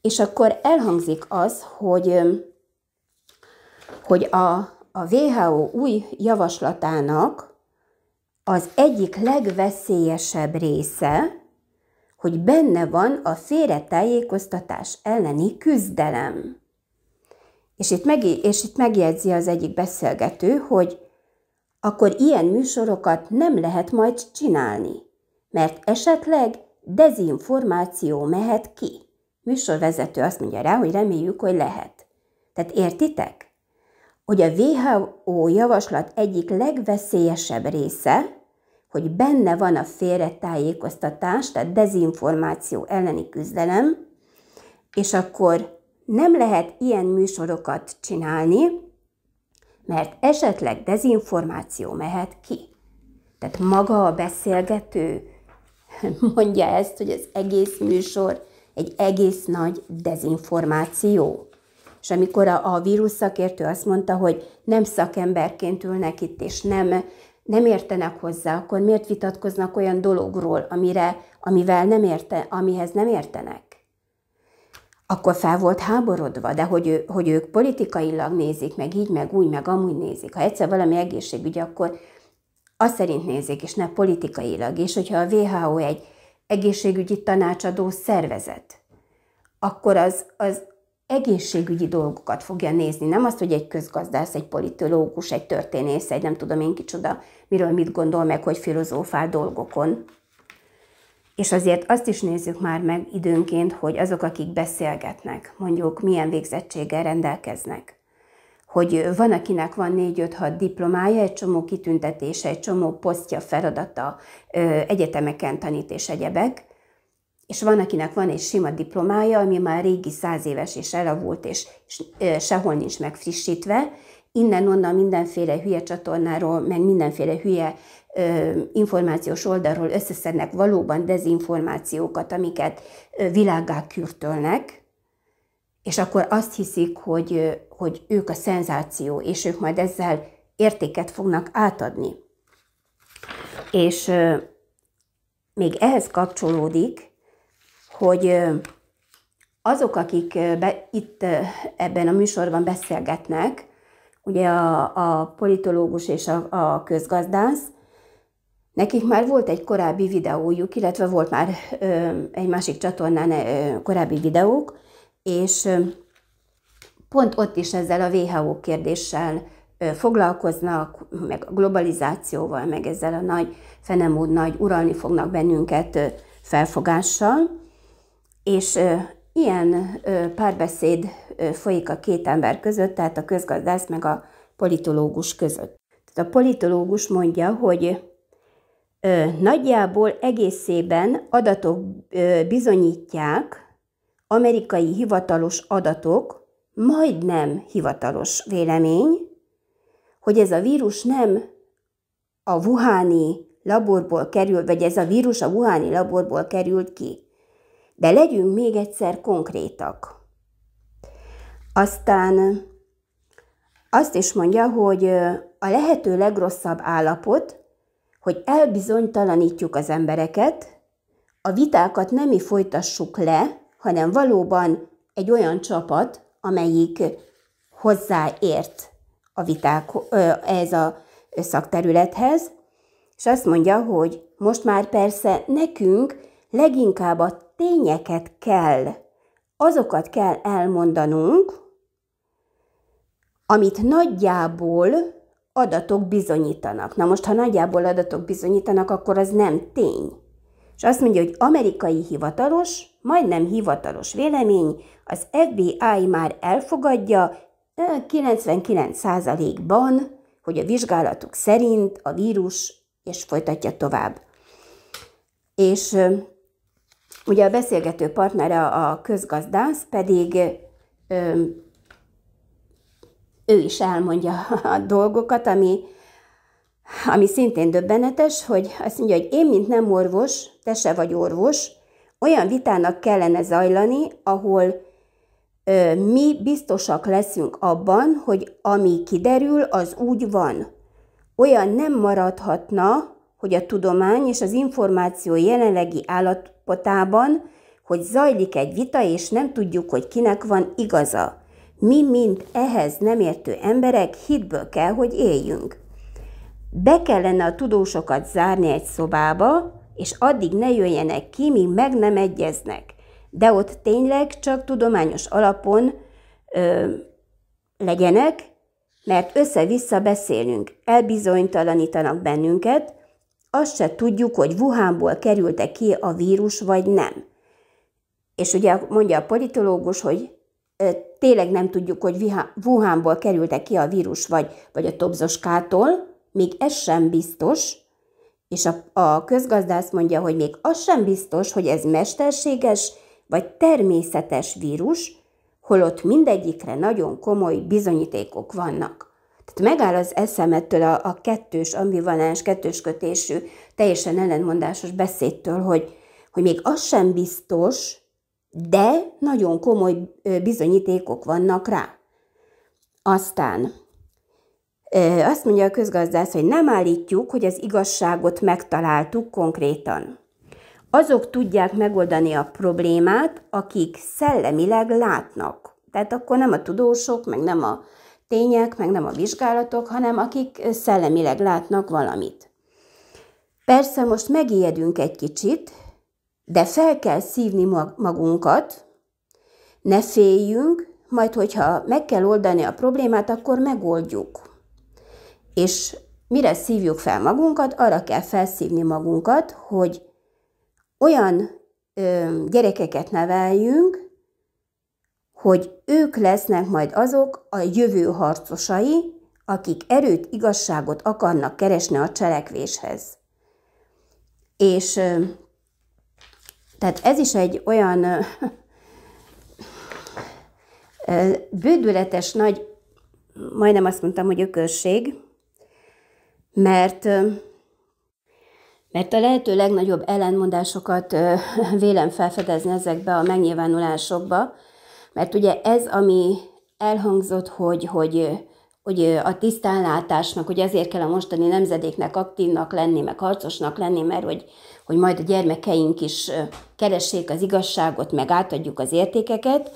És akkor elhangzik az, hogy, hogy a, a WHO új javaslatának az egyik legveszélyesebb része, hogy benne van a félretájékoztatás elleni küzdelem. És itt, meg, és itt megjegyzi az egyik beszélgető, hogy akkor ilyen műsorokat nem lehet majd csinálni, mert esetleg dezinformáció mehet ki. Műsorvezető azt mondja rá, hogy reméljük, hogy lehet. Tehát értitek? Hogy a WHO javaslat egyik legveszélyesebb része, hogy benne van a félretájékoztatás, tehát dezinformáció elleni küzdelem, és akkor nem lehet ilyen műsorokat csinálni, mert esetleg dezinformáció mehet ki. Tehát maga a beszélgető (laughs) mondja ezt, hogy az egész műsor egy egész nagy dezinformáció. És amikor a, a vírus szakértő azt mondta, hogy nem szakemberként ülnek itt, és nem, nem értenek hozzá, akkor miért vitatkoznak olyan dologról, amire, amivel nem érte, amihez nem értenek? akkor fel volt háborodva, de hogy, ő, hogy ők politikailag nézik, meg így, meg úgy, meg amúgy nézik. Ha egyszer valami egészségügy, akkor azt szerint nézik, és ne politikailag. És hogyha a WHO egy egészségügyi tanácsadó szervezet, akkor az, az egészségügyi dolgokat fogja nézni. Nem azt, hogy egy közgazdász, egy politológus, egy történész, egy nem tudom én kicsoda, miről mit gondol meg, hogy filozófál dolgokon. És azért azt is nézzük már meg időnként, hogy azok, akik beszélgetnek, mondjuk milyen végzettséggel rendelkeznek. Hogy van, akinek van 4-5-6 diplomája, egy csomó kitüntetése, egy csomó posztja, feladata, egyetemeken tanít és egyebek, és van, akinek van egy sima diplomája, ami már régi száz éves és elavult, és sehol nincs megfrissítve, innen-onnan mindenféle hülye csatornáról, meg mindenféle hülye információs oldalról összeszednek valóban dezinformációkat, amiket világá kürtölnek, és akkor azt hiszik, hogy, hogy ők a szenzáció, és ők majd ezzel értéket fognak átadni. És még ehhez kapcsolódik, hogy azok, akik be, itt ebben a műsorban beszélgetnek, ugye a, a politológus és a, a közgazdász, Nekik már volt egy korábbi videójuk, illetve volt már ö, egy másik csatornán ö, korábbi videók, és ö, pont ott is ezzel a WHO kérdéssel ö, foglalkoznak, meg a globalizációval, meg ezzel a nagy fenemód nagy uralni fognak bennünket ö, felfogással. És ö, ilyen ö, párbeszéd ö, folyik a két ember között, tehát a közgazdász meg a politológus között. Tehát a politológus mondja, hogy Nagyjából egészében adatok bizonyítják, amerikai hivatalos adatok, majdnem hivatalos vélemény, hogy ez a vírus nem a wuháni laborból került, vagy ez a vírus a wuháni laborból került ki. De legyünk még egyszer konkrétak. Aztán azt is mondja, hogy a lehető legrosszabb állapot hogy elbizonytalanítjuk az embereket, a vitákat nem mi folytassuk le, hanem valóban egy olyan csapat, amelyik hozzáért a viták, ez a szakterülethez, és azt mondja, hogy most már persze nekünk leginkább a tényeket kell, azokat kell elmondanunk, amit nagyjából adatok bizonyítanak. Na most, ha nagyjából adatok bizonyítanak, akkor az nem tény. És azt mondja, hogy amerikai hivatalos, majdnem hivatalos vélemény, az FBI már elfogadja 99%-ban, hogy a vizsgálatuk szerint a vírus, és folytatja tovább. És ugye a beszélgető partnere a közgazdász pedig ő is elmondja (laughs) a dolgokat, ami, ami szintén döbbenetes, hogy azt mondja, hogy én, mint nem orvos, te se vagy orvos, olyan vitának kellene zajlani, ahol ö, mi biztosak leszünk abban, hogy ami kiderül, az úgy van. Olyan nem maradhatna, hogy a tudomány és az információ jelenlegi állapotában, hogy zajlik egy vita, és nem tudjuk, hogy kinek van igaza mi, mint ehhez nem értő emberek hitből kell, hogy éljünk. Be kellene a tudósokat zárni egy szobába, és addig ne jöjjenek ki, míg meg nem egyeznek. De ott tényleg csak tudományos alapon ö, legyenek, mert össze-vissza beszélünk, elbizonytalanítanak bennünket, azt se tudjuk, hogy Wuhanból került-e ki a vírus, vagy nem. És ugye mondja a politológus, hogy tényleg nem tudjuk, hogy Wuhanból került-e ki a vírus, vagy, vagy a tobzoskától, még ez sem biztos, és a, a közgazdász mondja, hogy még az sem biztos, hogy ez mesterséges vagy természetes vírus, holott mindegyikre nagyon komoly bizonyítékok vannak. Tehát megáll az eszemettől a, a kettős, ambivalens, kettős kötésű, teljesen ellenmondásos beszédtől, hogy, hogy még az sem biztos, de nagyon komoly bizonyítékok vannak rá. Aztán azt mondja a közgazdász, hogy nem állítjuk, hogy az igazságot megtaláltuk konkrétan. Azok tudják megoldani a problémát, akik szellemileg látnak. Tehát akkor nem a tudósok, meg nem a tények, meg nem a vizsgálatok, hanem akik szellemileg látnak valamit. Persze most megijedünk egy kicsit, de fel kell szívni magunkat, ne féljünk, majd hogyha meg kell oldani a problémát, akkor megoldjuk. És mire szívjuk fel magunkat? Arra kell felszívni magunkat, hogy olyan ö, gyerekeket neveljünk, hogy ők lesznek majd azok a jövő harcosai, akik erőt, igazságot akarnak keresni a cselekvéshez. És tehát ez is egy olyan bődületes nagy, majdnem azt mondtam, hogy ökörség, mert, mert a lehető legnagyobb ellenmondásokat vélem felfedezni ezekbe a megnyilvánulásokba, mert ugye ez, ami elhangzott, hogy, hogy, hogy a tisztánlátásnak, hogy ezért kell a mostani nemzedéknek aktívnak lenni, meg harcosnak lenni, mert hogy hogy majd a gyermekeink is keressék az igazságot, meg átadjuk az értékeket,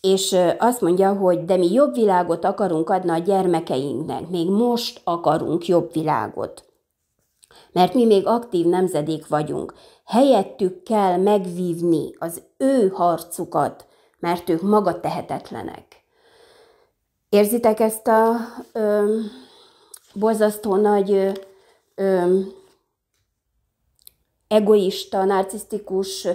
és azt mondja, hogy de mi jobb világot akarunk adni a gyermekeinknek, még most akarunk jobb világot. Mert mi még aktív nemzedék vagyunk. Helyettük kell megvívni az ő harcukat, mert ők maga tehetetlenek. Érzitek ezt a ö, bozasztó nagy ö, ö, egoista, narcisztikus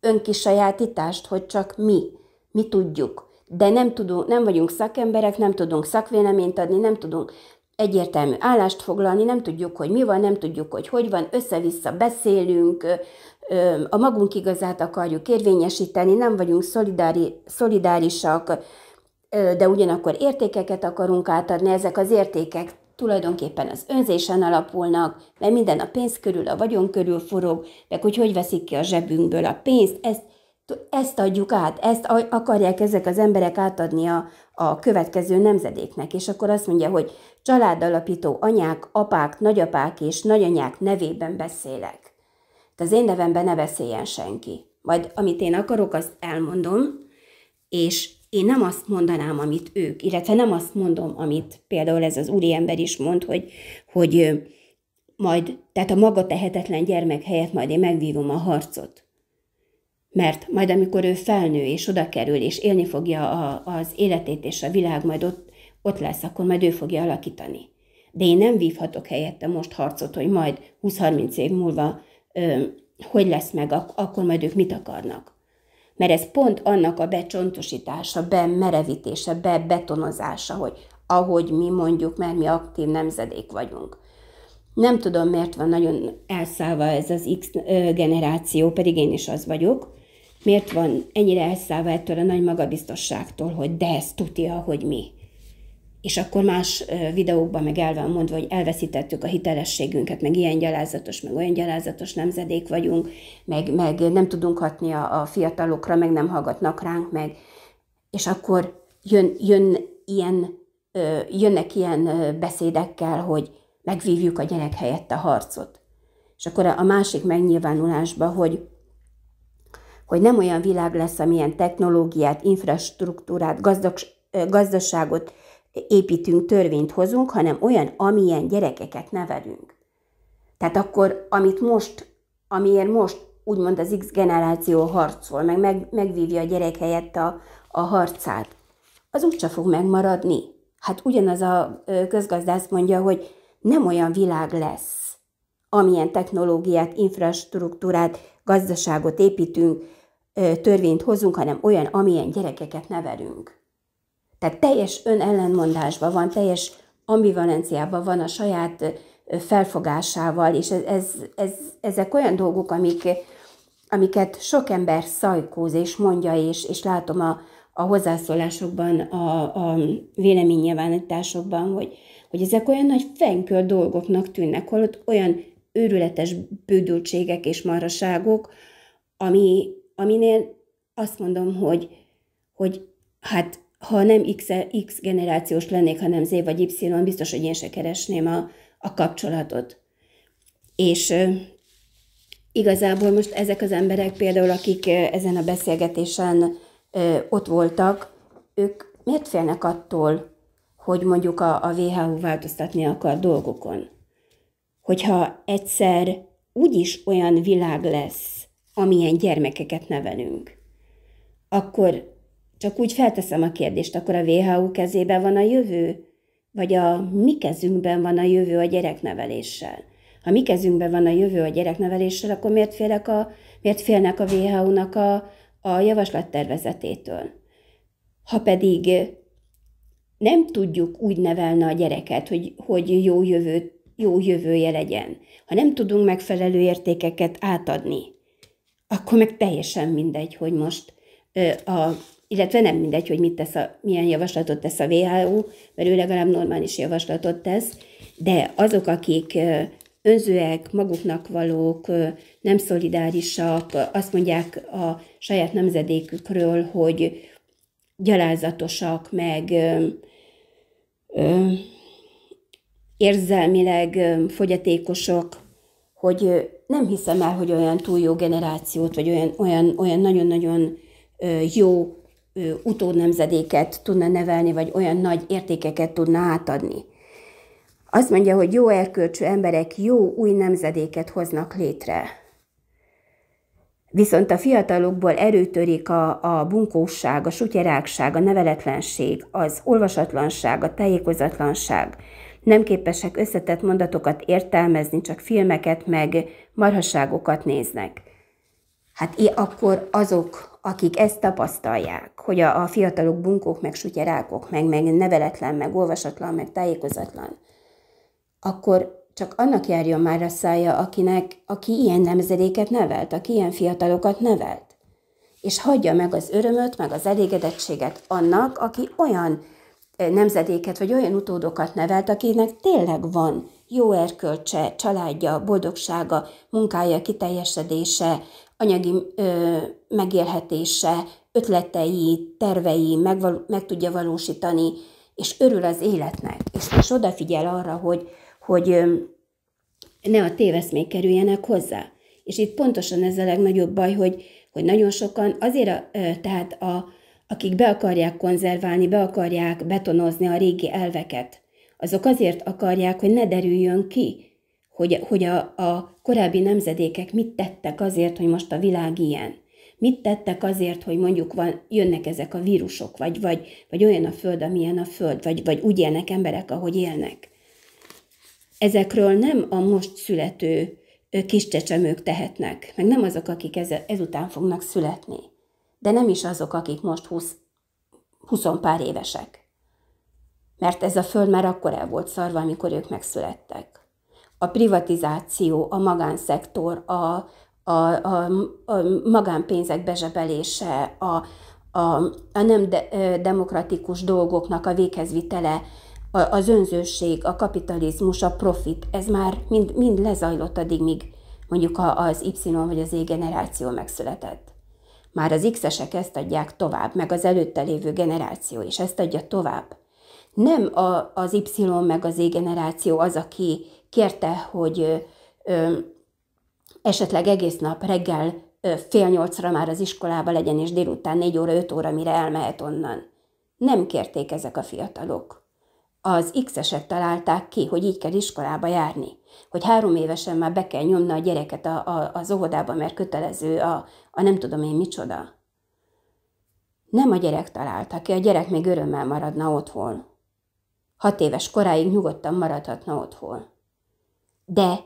önkisajátítást, hogy csak mi, mi tudjuk. De nem, tudunk, nem vagyunk szakemberek, nem tudunk szakvéleményt adni, nem tudunk egyértelmű állást foglalni, nem tudjuk, hogy mi van, nem tudjuk, hogy hogy van, össze-vissza beszélünk, a magunk igazát akarjuk érvényesíteni, nem vagyunk szolidári, szolidárisak, de ugyanakkor értékeket akarunk átadni, ezek az értékek tulajdonképpen az önzésen alapulnak, mert minden a pénz körül, a vagyon körül forog, meg hogy hogy veszik ki a zsebünkből a pénzt, ezt, ezt adjuk át, ezt akarják ezek az emberek átadni a, a következő nemzedéknek, és akkor azt mondja, hogy családalapító anyák, apák, nagyapák és nagyanyák nevében beszélek. De hát az én nevemben ne beszéljen senki. Majd amit én akarok, azt elmondom, és én nem azt mondanám, amit ők, illetve nem azt mondom, amit például ez az úriember is mond, hogy, hogy majd, tehát a maga tehetetlen gyermek helyett majd én megvívom a harcot. Mert majd amikor ő felnő és oda kerül, és élni fogja a, az életét és a világ, majd ott, ott lesz, akkor majd ő fogja alakítani. De én nem vívhatok helyette most harcot, hogy majd 20-30 év múlva ö, hogy lesz meg, ak- akkor majd ők mit akarnak mert ez pont annak a becsontosítása, bemerevítése, bebetonozása, hogy ahogy mi mondjuk, mert mi aktív nemzedék vagyunk. Nem tudom, miért van nagyon elszállva ez az X generáció, pedig én is az vagyok. Miért van ennyire elszállva ettől a nagy magabiztosságtól, hogy de ez tudja, hogy mi és akkor más videókban meg el van mondva, hogy elveszítettük a hitelességünket, meg ilyen gyalázatos, meg olyan gyalázatos nemzedék vagyunk, meg, meg nem tudunk hatni a, a fiatalokra, meg nem hallgatnak ránk, meg, és akkor jön, jön ilyen, jönnek ilyen beszédekkel, hogy megvívjuk a gyerek helyett a harcot. És akkor a másik megnyilvánulásba, hogy, hogy nem olyan világ lesz, amilyen technológiát, infrastruktúrát, gazdagságot gazdaságot, építünk, törvényt hozunk, hanem olyan, amilyen gyerekeket nevelünk. Tehát akkor, amit most, amiért most úgymond az X generáció harcol, meg, meg megvívja a gyerek helyett a, a harcát, az úgyse fog megmaradni. Hát ugyanaz a közgazdász mondja, hogy nem olyan világ lesz, amilyen technológiát, infrastruktúrát, gazdaságot építünk, törvényt hozunk, hanem olyan, amilyen gyerekeket nevelünk. Tehát teljes önellenmondásban van, teljes ambivalenciában van a saját felfogásával, és ez, ez, ez, ezek olyan dolgok, amik, amiket sok ember szajkóz és mondja, és, és látom a, a hozzászólásokban, a, a véleménynyilvánításokban, hogy, hogy ezek olyan nagy fenkő dolgoknak tűnnek, holott olyan őrületes bődültségek és maraságok, ami, aminél azt mondom, hogy, hogy hát ha nem X, X generációs lennék, hanem Z vagy Y, biztos, hogy én se keresném a, a kapcsolatot. És igazából most ezek az emberek például, akik ezen a beszélgetésen ott voltak, ők miért félnek attól, hogy mondjuk a, a WHO változtatni akar dolgokon? Hogyha egyszer úgyis olyan világ lesz, amilyen gyermekeket nevelünk, akkor csak úgy felteszem a kérdést, akkor a WHO kezében van a jövő? Vagy a mi kezünkben van a jövő a gyerekneveléssel? Ha mi kezünkben van a jövő a gyerekneveléssel, akkor miért, félek a, miért félnek a WHO-nak a, a javaslattervezetétől? Ha pedig nem tudjuk úgy nevelni a gyereket, hogy, hogy jó, jövő, jó jövője legyen, ha nem tudunk megfelelő értékeket átadni, akkor meg teljesen mindegy, hogy most a illetve nem mindegy, hogy mit tesz a, milyen javaslatot tesz a WHO, mert ő legalább normális javaslatot tesz, de azok, akik önzőek, maguknak valók, nem szolidárisak, azt mondják a saját nemzedékükről, hogy gyalázatosak, meg ö, érzelmileg fogyatékosok, hogy nem hiszem el, hogy olyan túl jó generációt, vagy olyan, olyan, olyan nagyon-nagyon jó utónemzedéket tudna nevelni, vagy olyan nagy értékeket tudna átadni. Azt mondja, hogy jó erkölcsű emberek jó új nemzedéket hoznak létre. Viszont a fiatalokból erőtörik a, a bunkóság, a sutyerákság, a neveletlenség, az olvasatlanság, a tájékozatlanság. Nem képesek összetett mondatokat értelmezni, csak filmeket meg marhaságokat néznek hát akkor azok, akik ezt tapasztalják, hogy a, a fiatalok bunkók, meg sutyerákok, meg, meg neveletlen, meg olvasatlan, meg tájékozatlan, akkor csak annak járjon már a szája, akinek, aki ilyen nemzedéket nevelt, aki ilyen fiatalokat nevelt. És hagyja meg az örömöt, meg az elégedettséget annak, aki olyan eh, nemzedéket, vagy olyan utódokat nevelt, akinek tényleg van jó erkölcse, családja, boldogsága, munkája, kiteljesedése, anyagi ö, megélhetése, ötletei, tervei megval- meg tudja valósítani, és örül az életnek, és, és odafigyel arra, hogy, hogy ö, ne a téveszmék kerüljenek hozzá. És itt pontosan ez a legnagyobb baj, hogy, hogy nagyon sokan azért, a, ö, tehát a, akik be akarják konzerválni, be akarják betonozni a régi elveket, azok azért akarják, hogy ne derüljön ki, hogy, hogy a, a korábbi nemzedékek mit tettek azért, hogy most a világ ilyen. Mit tettek azért, hogy mondjuk van, jönnek ezek a vírusok, vagy, vagy, vagy olyan a föld, amilyen a föld, vagy, vagy úgy élnek emberek, ahogy élnek. Ezekről nem a most születő csecsemők tehetnek, meg nem azok, akik ez, ezután fognak születni, de nem is azok, akik most 20, 20 pár évesek. Mert ez a föld már akkor el volt szarva, amikor ők megszülettek a privatizáció, a magánszektor, a, a, a, a magánpénzek bezsebelése, a, a, a nem de, demokratikus dolgoknak a véghezvitele, a, az önzőség, a kapitalizmus, a profit, ez már mind, mind lezajlott addig, míg mondjuk az Y vagy az Z generáció megszületett. Már az X-esek ezt adják tovább, meg az előtte lévő generáció is ezt adja tovább. Nem a, az Y meg az Z generáció az, aki kérte, hogy ö, esetleg egész nap reggel ö, fél nyolcra már az iskolába legyen, és délután négy óra, öt óra, mire elmehet onnan. Nem kérték ezek a fiatalok. Az X-eset találták ki, hogy így kell iskolába járni, hogy három évesen már be kell nyomni a gyereket a, a, az óvodába, mert kötelező a, a nem tudom én micsoda. Nem a gyerek találta ki, a gyerek még örömmel maradna otthon. Hat éves koráig nyugodtan maradhatna otthon. De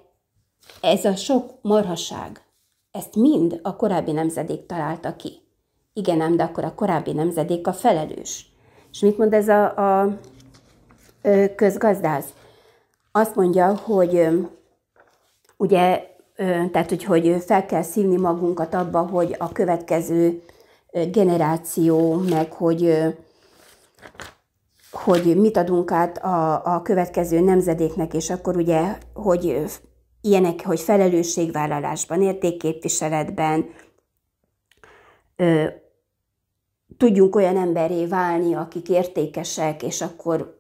ez a sok marhaság, ezt mind a korábbi nemzedék találta ki. Igen, ám, de akkor a korábbi nemzedék a felelős. És mit mond ez a, a közgazdász? Azt mondja, hogy ugye, tehát hogy, hogy fel kell szívni magunkat abba, hogy a következő generáció, meg hogy hogy mit adunk át a, a következő nemzedéknek, és akkor ugye, hogy ilyenek, hogy felelősségvállalásban, értékképviseletben ö, tudjunk olyan emberré válni, akik értékesek, és akkor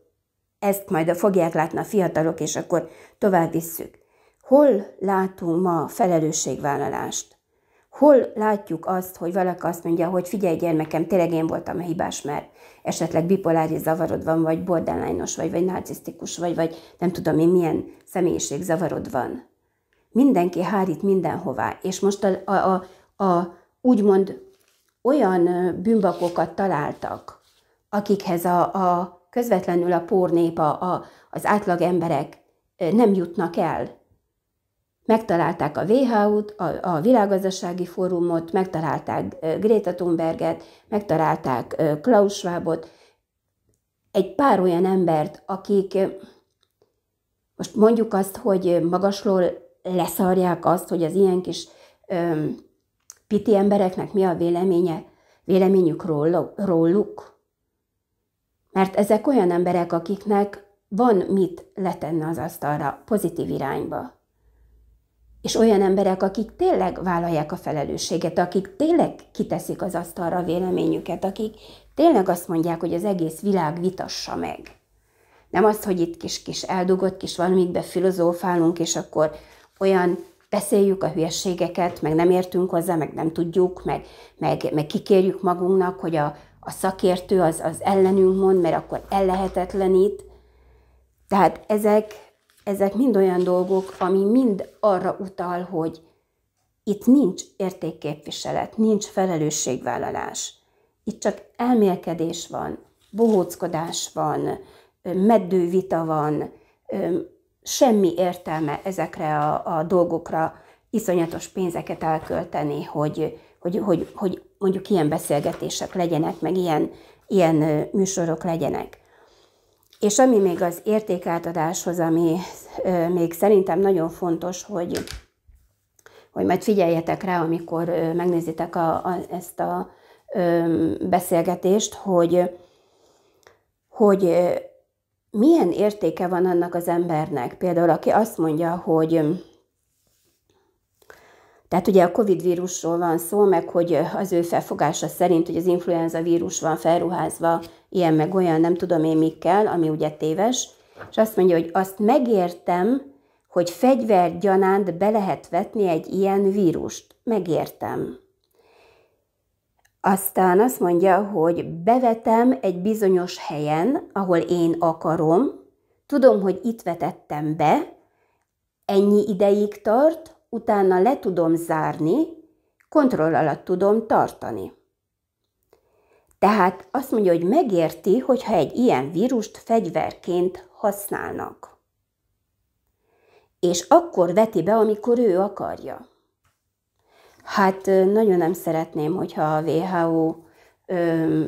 ezt majd fogják látni a fiatalok, és akkor tovább visszük. Hol látunk ma felelősségvállalást? Hol látjuk azt, hogy valaki azt mondja, hogy figyelj gyermekem, tényleg én voltam a hibás, mert esetleg bipoláris zavarod van, vagy borderline vagy, vagy narcisztikus vagy, vagy nem tudom én milyen zavarod van. Mindenki hárít mindenhová, és most a, a, a, a úgymond olyan bűnbakokat találtak, akikhez a, a közvetlenül a pórnép, a, a, az átlag emberek nem jutnak el, Megtalálták a WHO-t, a, a világgazdasági fórumot, megtalálták Greta Thunberget, megtalálták Klaus Schwabot, egy pár olyan embert, akik most mondjuk azt, hogy magasról leszarják azt, hogy az ilyen kis öm, piti embereknek mi a véleménye, véleményük róluk. Mert ezek olyan emberek, akiknek van mit letenni az asztalra pozitív irányba és olyan emberek, akik tényleg vállalják a felelősséget, akik tényleg kiteszik az asztalra a véleményüket, akik tényleg azt mondják, hogy az egész világ vitassa meg. Nem az, hogy itt kis-kis eldugott, kis valamikbe filozófálunk, és akkor olyan beszéljük a hülyeségeket, meg nem értünk hozzá, meg nem tudjuk, meg, meg, meg kikérjük magunknak, hogy a, a szakértő az, az ellenünk mond, mert akkor ellehetetlenít. Tehát ezek ezek mind olyan dolgok, ami mind arra utal, hogy itt nincs értékképviselet, nincs felelősségvállalás. Itt csak elmélkedés van, bohóckodás van, meddő vita van, semmi értelme ezekre a, a dolgokra iszonyatos pénzeket elkölteni, hogy, hogy, hogy, hogy mondjuk ilyen beszélgetések legyenek, meg ilyen, ilyen műsorok legyenek. És ami még az értékátadáshoz, ami még szerintem nagyon fontos, hogy, hogy majd figyeljetek rá, amikor megnézitek a, a, ezt a beszélgetést, hogy, hogy milyen értéke van annak az embernek. Például, aki azt mondja, hogy tehát ugye a COVID vírusról van szó, meg hogy az ő felfogása szerint, hogy az influenza vírus van felruházva, ilyen meg olyan, nem tudom én mikkel, ami ugye téves, és azt mondja, hogy azt megértem, hogy fegyvergyanánt be lehet vetni egy ilyen vírust. Megértem. Aztán azt mondja, hogy bevetem egy bizonyos helyen, ahol én akarom, tudom, hogy itt vetettem be, ennyi ideig tart, utána le tudom zárni, kontroll alatt tudom tartani. Tehát azt mondja, hogy megérti, hogyha egy ilyen vírust fegyverként használnak. És akkor veti be, amikor ő akarja. Hát nagyon nem szeretném, hogyha a WHO ö,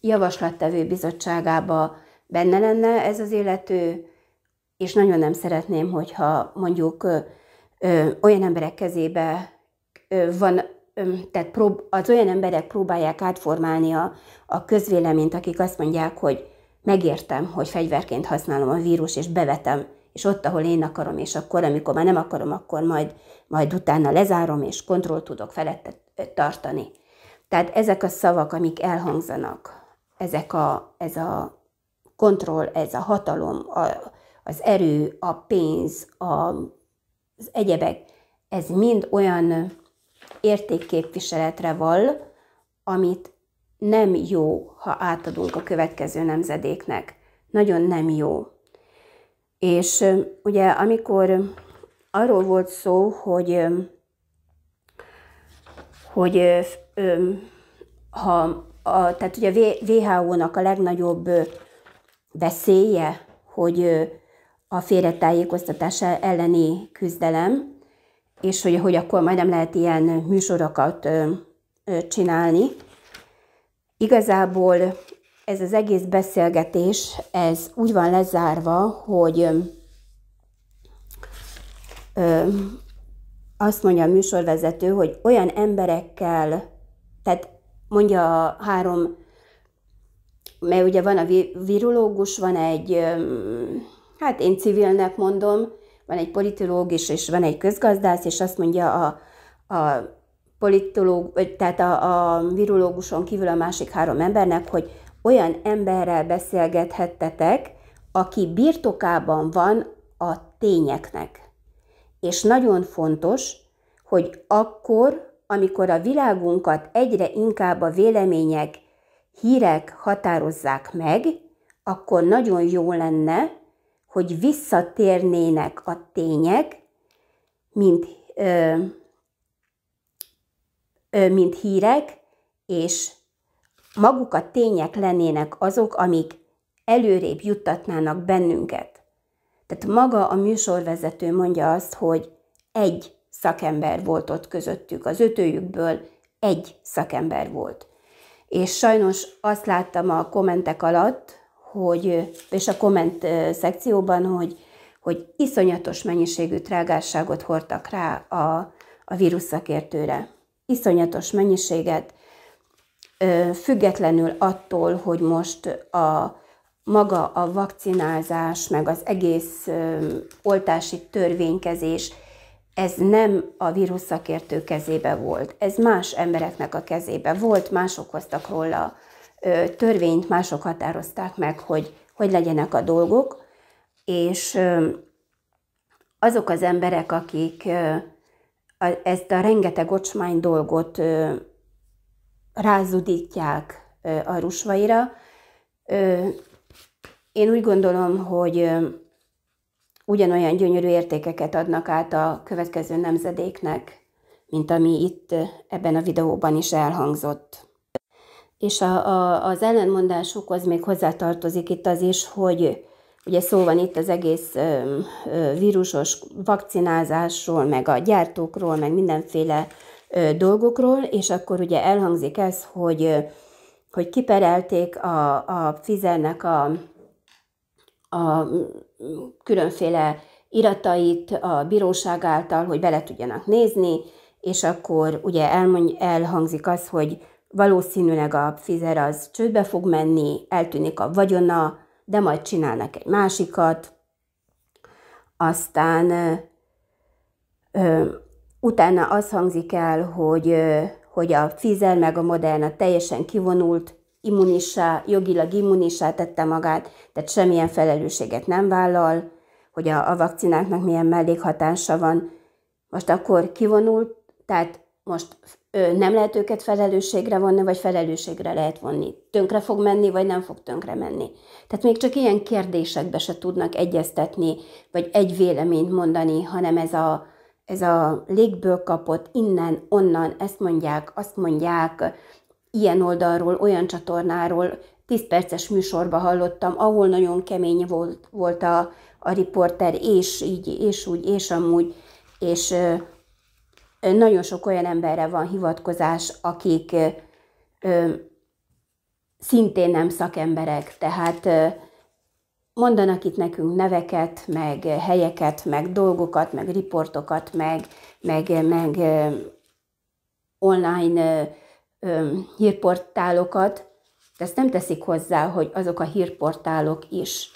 javaslattevő bizottságába benne lenne ez az illető, és nagyon nem szeretném, hogyha mondjuk ö, olyan emberek kezébe ö, van, ö, tehát prób, az olyan emberek próbálják átformálni a, a közvéleményt, akik azt mondják, hogy megértem, hogy fegyverként használom a vírus, és bevetem, és ott, ahol én akarom, és akkor, amikor már nem akarom, akkor majd, majd utána lezárom, és kontroll tudok felette tartani. Tehát ezek a szavak, amik elhangzanak, ezek a, ez a kontroll, ez a hatalom, a, az erő, a pénz, a az egyebek. Ez mind olyan értékképviseletre val, amit nem jó, ha átadunk a következő nemzedéknek. Nagyon nem jó. És ugye amikor arról volt szó, hogy, hogy ha a, tehát ugye a WHO-nak a legnagyobb veszélye, hogy a félretájékoztatás elleni küzdelem, és hogy, hogy akkor majd nem lehet ilyen műsorokat ö, ö, csinálni. Igazából ez az egész beszélgetés, ez úgy van lezárva, hogy ö, ö, azt mondja a műsorvezető, hogy olyan emberekkel, tehát mondja a három, mert ugye van a virológus, van egy hát én civilnek mondom, van egy politológus, és van egy közgazdász, és azt mondja a, a politológ, vagy tehát a, a virológuson kívül a másik három embernek, hogy olyan emberrel beszélgethettetek, aki birtokában van a tényeknek. És nagyon fontos, hogy akkor, amikor a világunkat egyre inkább a vélemények, hírek határozzák meg, akkor nagyon jó lenne, hogy visszatérnének a tények, mint, ö, ö, mint hírek, és maguk a tények lennének azok, amik előrébb juttatnának bennünket. Tehát maga a műsorvezető mondja azt, hogy egy szakember volt ott közöttük, az ötőjükből egy szakember volt. És sajnos azt láttam a kommentek alatt, hogy, és a komment szekcióban, hogy, hogy iszonyatos mennyiségű trágárságot hordtak rá a, a vírus szakértőre. Iszonyatos mennyiséget, függetlenül attól, hogy most a maga a vakcinázás, meg az egész oltási törvénykezés, ez nem a vírusszakértő kezébe volt, ez más embereknek a kezébe volt, mások hoztak róla törvényt mások határozták meg, hogy hogy legyenek a dolgok, és azok az emberek, akik ezt a rengeteg ocsmány dolgot rázudítják a rusvaira, én úgy gondolom, hogy ugyanolyan gyönyörű értékeket adnak át a következő nemzedéknek, mint ami itt ebben a videóban is elhangzott. És a, a, az ellentmondásokhoz még hozzátartozik itt az is, hogy ugye szó van itt az egész ö, ö, vírusos vakcinázásról, meg a gyártókról, meg mindenféle ö, dolgokról, és akkor ugye elhangzik ez, hogy ö, hogy kiperelték a, a Pfizernek a, a különféle iratait a bíróság által, hogy bele tudjanak nézni, és akkor ugye elmondj, elhangzik az, hogy valószínűleg a Pfizer az csődbe fog menni, eltűnik a vagyona, de majd csinálnak egy másikat. Aztán ö, utána az hangzik el, hogy, ö, hogy a Pfizer meg a Moderna teljesen kivonult, immunisá, jogilag immunisá tette magát, tehát semmilyen felelősséget nem vállal, hogy a, a vakcináknak milyen mellékhatása van. Most akkor kivonult, tehát most nem lehet őket felelősségre vonni, vagy felelősségre lehet vonni. Tönkre fog menni, vagy nem fog tönkre menni. Tehát még csak ilyen kérdésekbe se tudnak egyeztetni, vagy egy véleményt mondani, hanem ez a, ez a légből kapott, innen, onnan, ezt mondják, azt mondják, ilyen oldalról, olyan csatornáról, 10 perces műsorba hallottam, ahol nagyon kemény volt, volt a, a riporter, és így, és úgy, és amúgy, és nagyon sok olyan emberre van hivatkozás, akik ö, szintén nem szakemberek, tehát ö, mondanak itt nekünk neveket, meg helyeket, meg dolgokat, meg riportokat, meg, meg, meg ö, online ö, hírportálokat, de ezt nem teszik hozzá, hogy azok a hírportálok is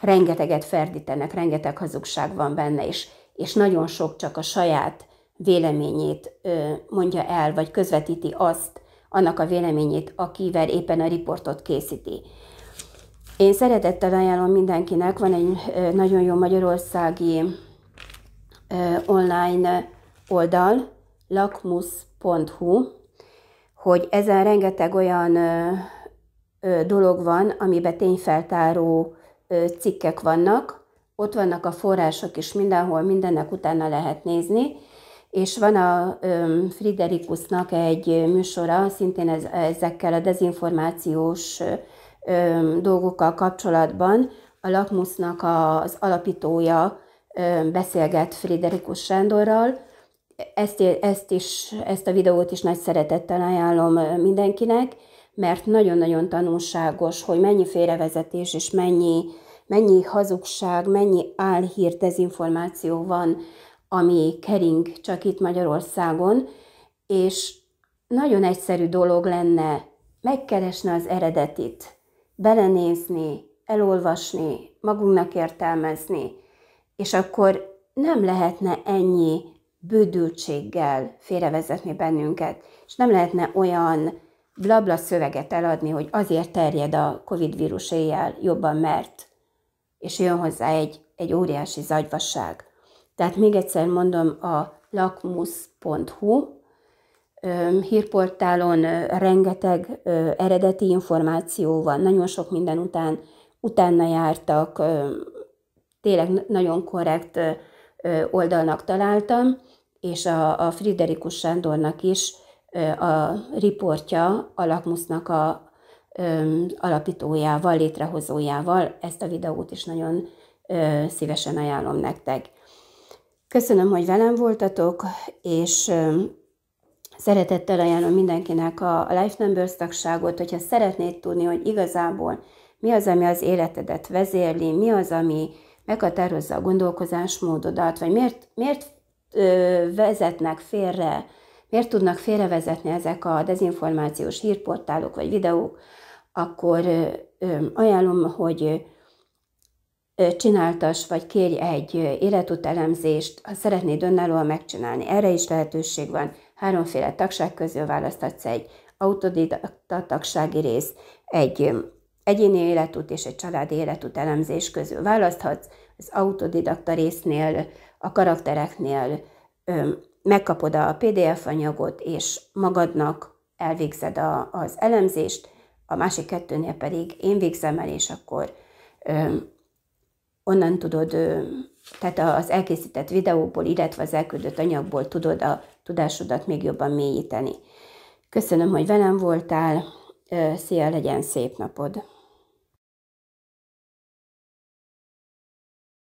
rengeteget ferdítenek, rengeteg hazugság van benne, is, és nagyon sok csak a saját véleményét mondja el, vagy közvetíti azt, annak a véleményét, akivel éppen a riportot készíti. Én szeretettel ajánlom mindenkinek, van egy nagyon jó magyarországi online oldal, lakmus.hu, hogy ezen rengeteg olyan dolog van, amiben tényfeltáró cikkek vannak, ott vannak a források is mindenhol, mindennek utána lehet nézni, és van a Friderikusnak egy műsora, szintén ez, ezekkel a dezinformációs dolgokkal kapcsolatban. A Lakmusnak az alapítója beszélget Friderikus Sándorral. Ezt, ezt, is, ezt a videót is nagy szeretettel ajánlom mindenkinek, mert nagyon-nagyon tanulságos, hogy mennyi félrevezetés és mennyi, mennyi hazugság, mennyi álhír, dezinformáció van ami kering csak itt Magyarországon, és nagyon egyszerű dolog lenne megkeresni az eredetit, belenézni, elolvasni, magunknak értelmezni, és akkor nem lehetne ennyi bődültséggel félrevezetni bennünket, és nem lehetne olyan blabla szöveget eladni, hogy azért terjed a Covid vírus éjjel jobban mert, és jön hozzá egy, egy óriási zagyvasság. Tehát még egyszer mondom, a lakmus.hu hírportálon rengeteg eredeti információ van, nagyon sok minden után, utána jártak, tényleg nagyon korrekt oldalnak találtam, és a, a Friderikus Sándornak is a riportja a Lakmusnak a alapítójával, létrehozójával. Ezt a videót is nagyon szívesen ajánlom nektek. Köszönöm, hogy velem voltatok, és szeretettel ajánlom mindenkinek a Life Numbers tagságot, hogyha szeretnéd tudni, hogy igazából mi az, ami az életedet vezérli, mi az, ami meghatározza a gondolkozásmódodat, vagy miért, miért ö, vezetnek félre, miért tudnak félrevezetni ezek a dezinformációs hírportálok vagy videók, akkor ö, ö, ajánlom, hogy csináltas, vagy kérj egy életutelemzést, ha szeretnéd önállóan megcsinálni, erre is lehetőség van. Háromféle tagság közül választhatsz egy autodidakta tagsági rész, egy egyéni életút és egy családi életút elemzés közül választhatsz. Az autodidakta résznél, a karaktereknél megkapod a PDF anyagot, és magadnak elvégzed a, az elemzést, a másik kettőnél pedig én végzem el, és akkor onnan tudod, tehát az elkészített videóból, illetve az elküldött anyagból tudod a tudásodat még jobban mélyíteni. Köszönöm, hogy velem voltál, szia, legyen szép napod!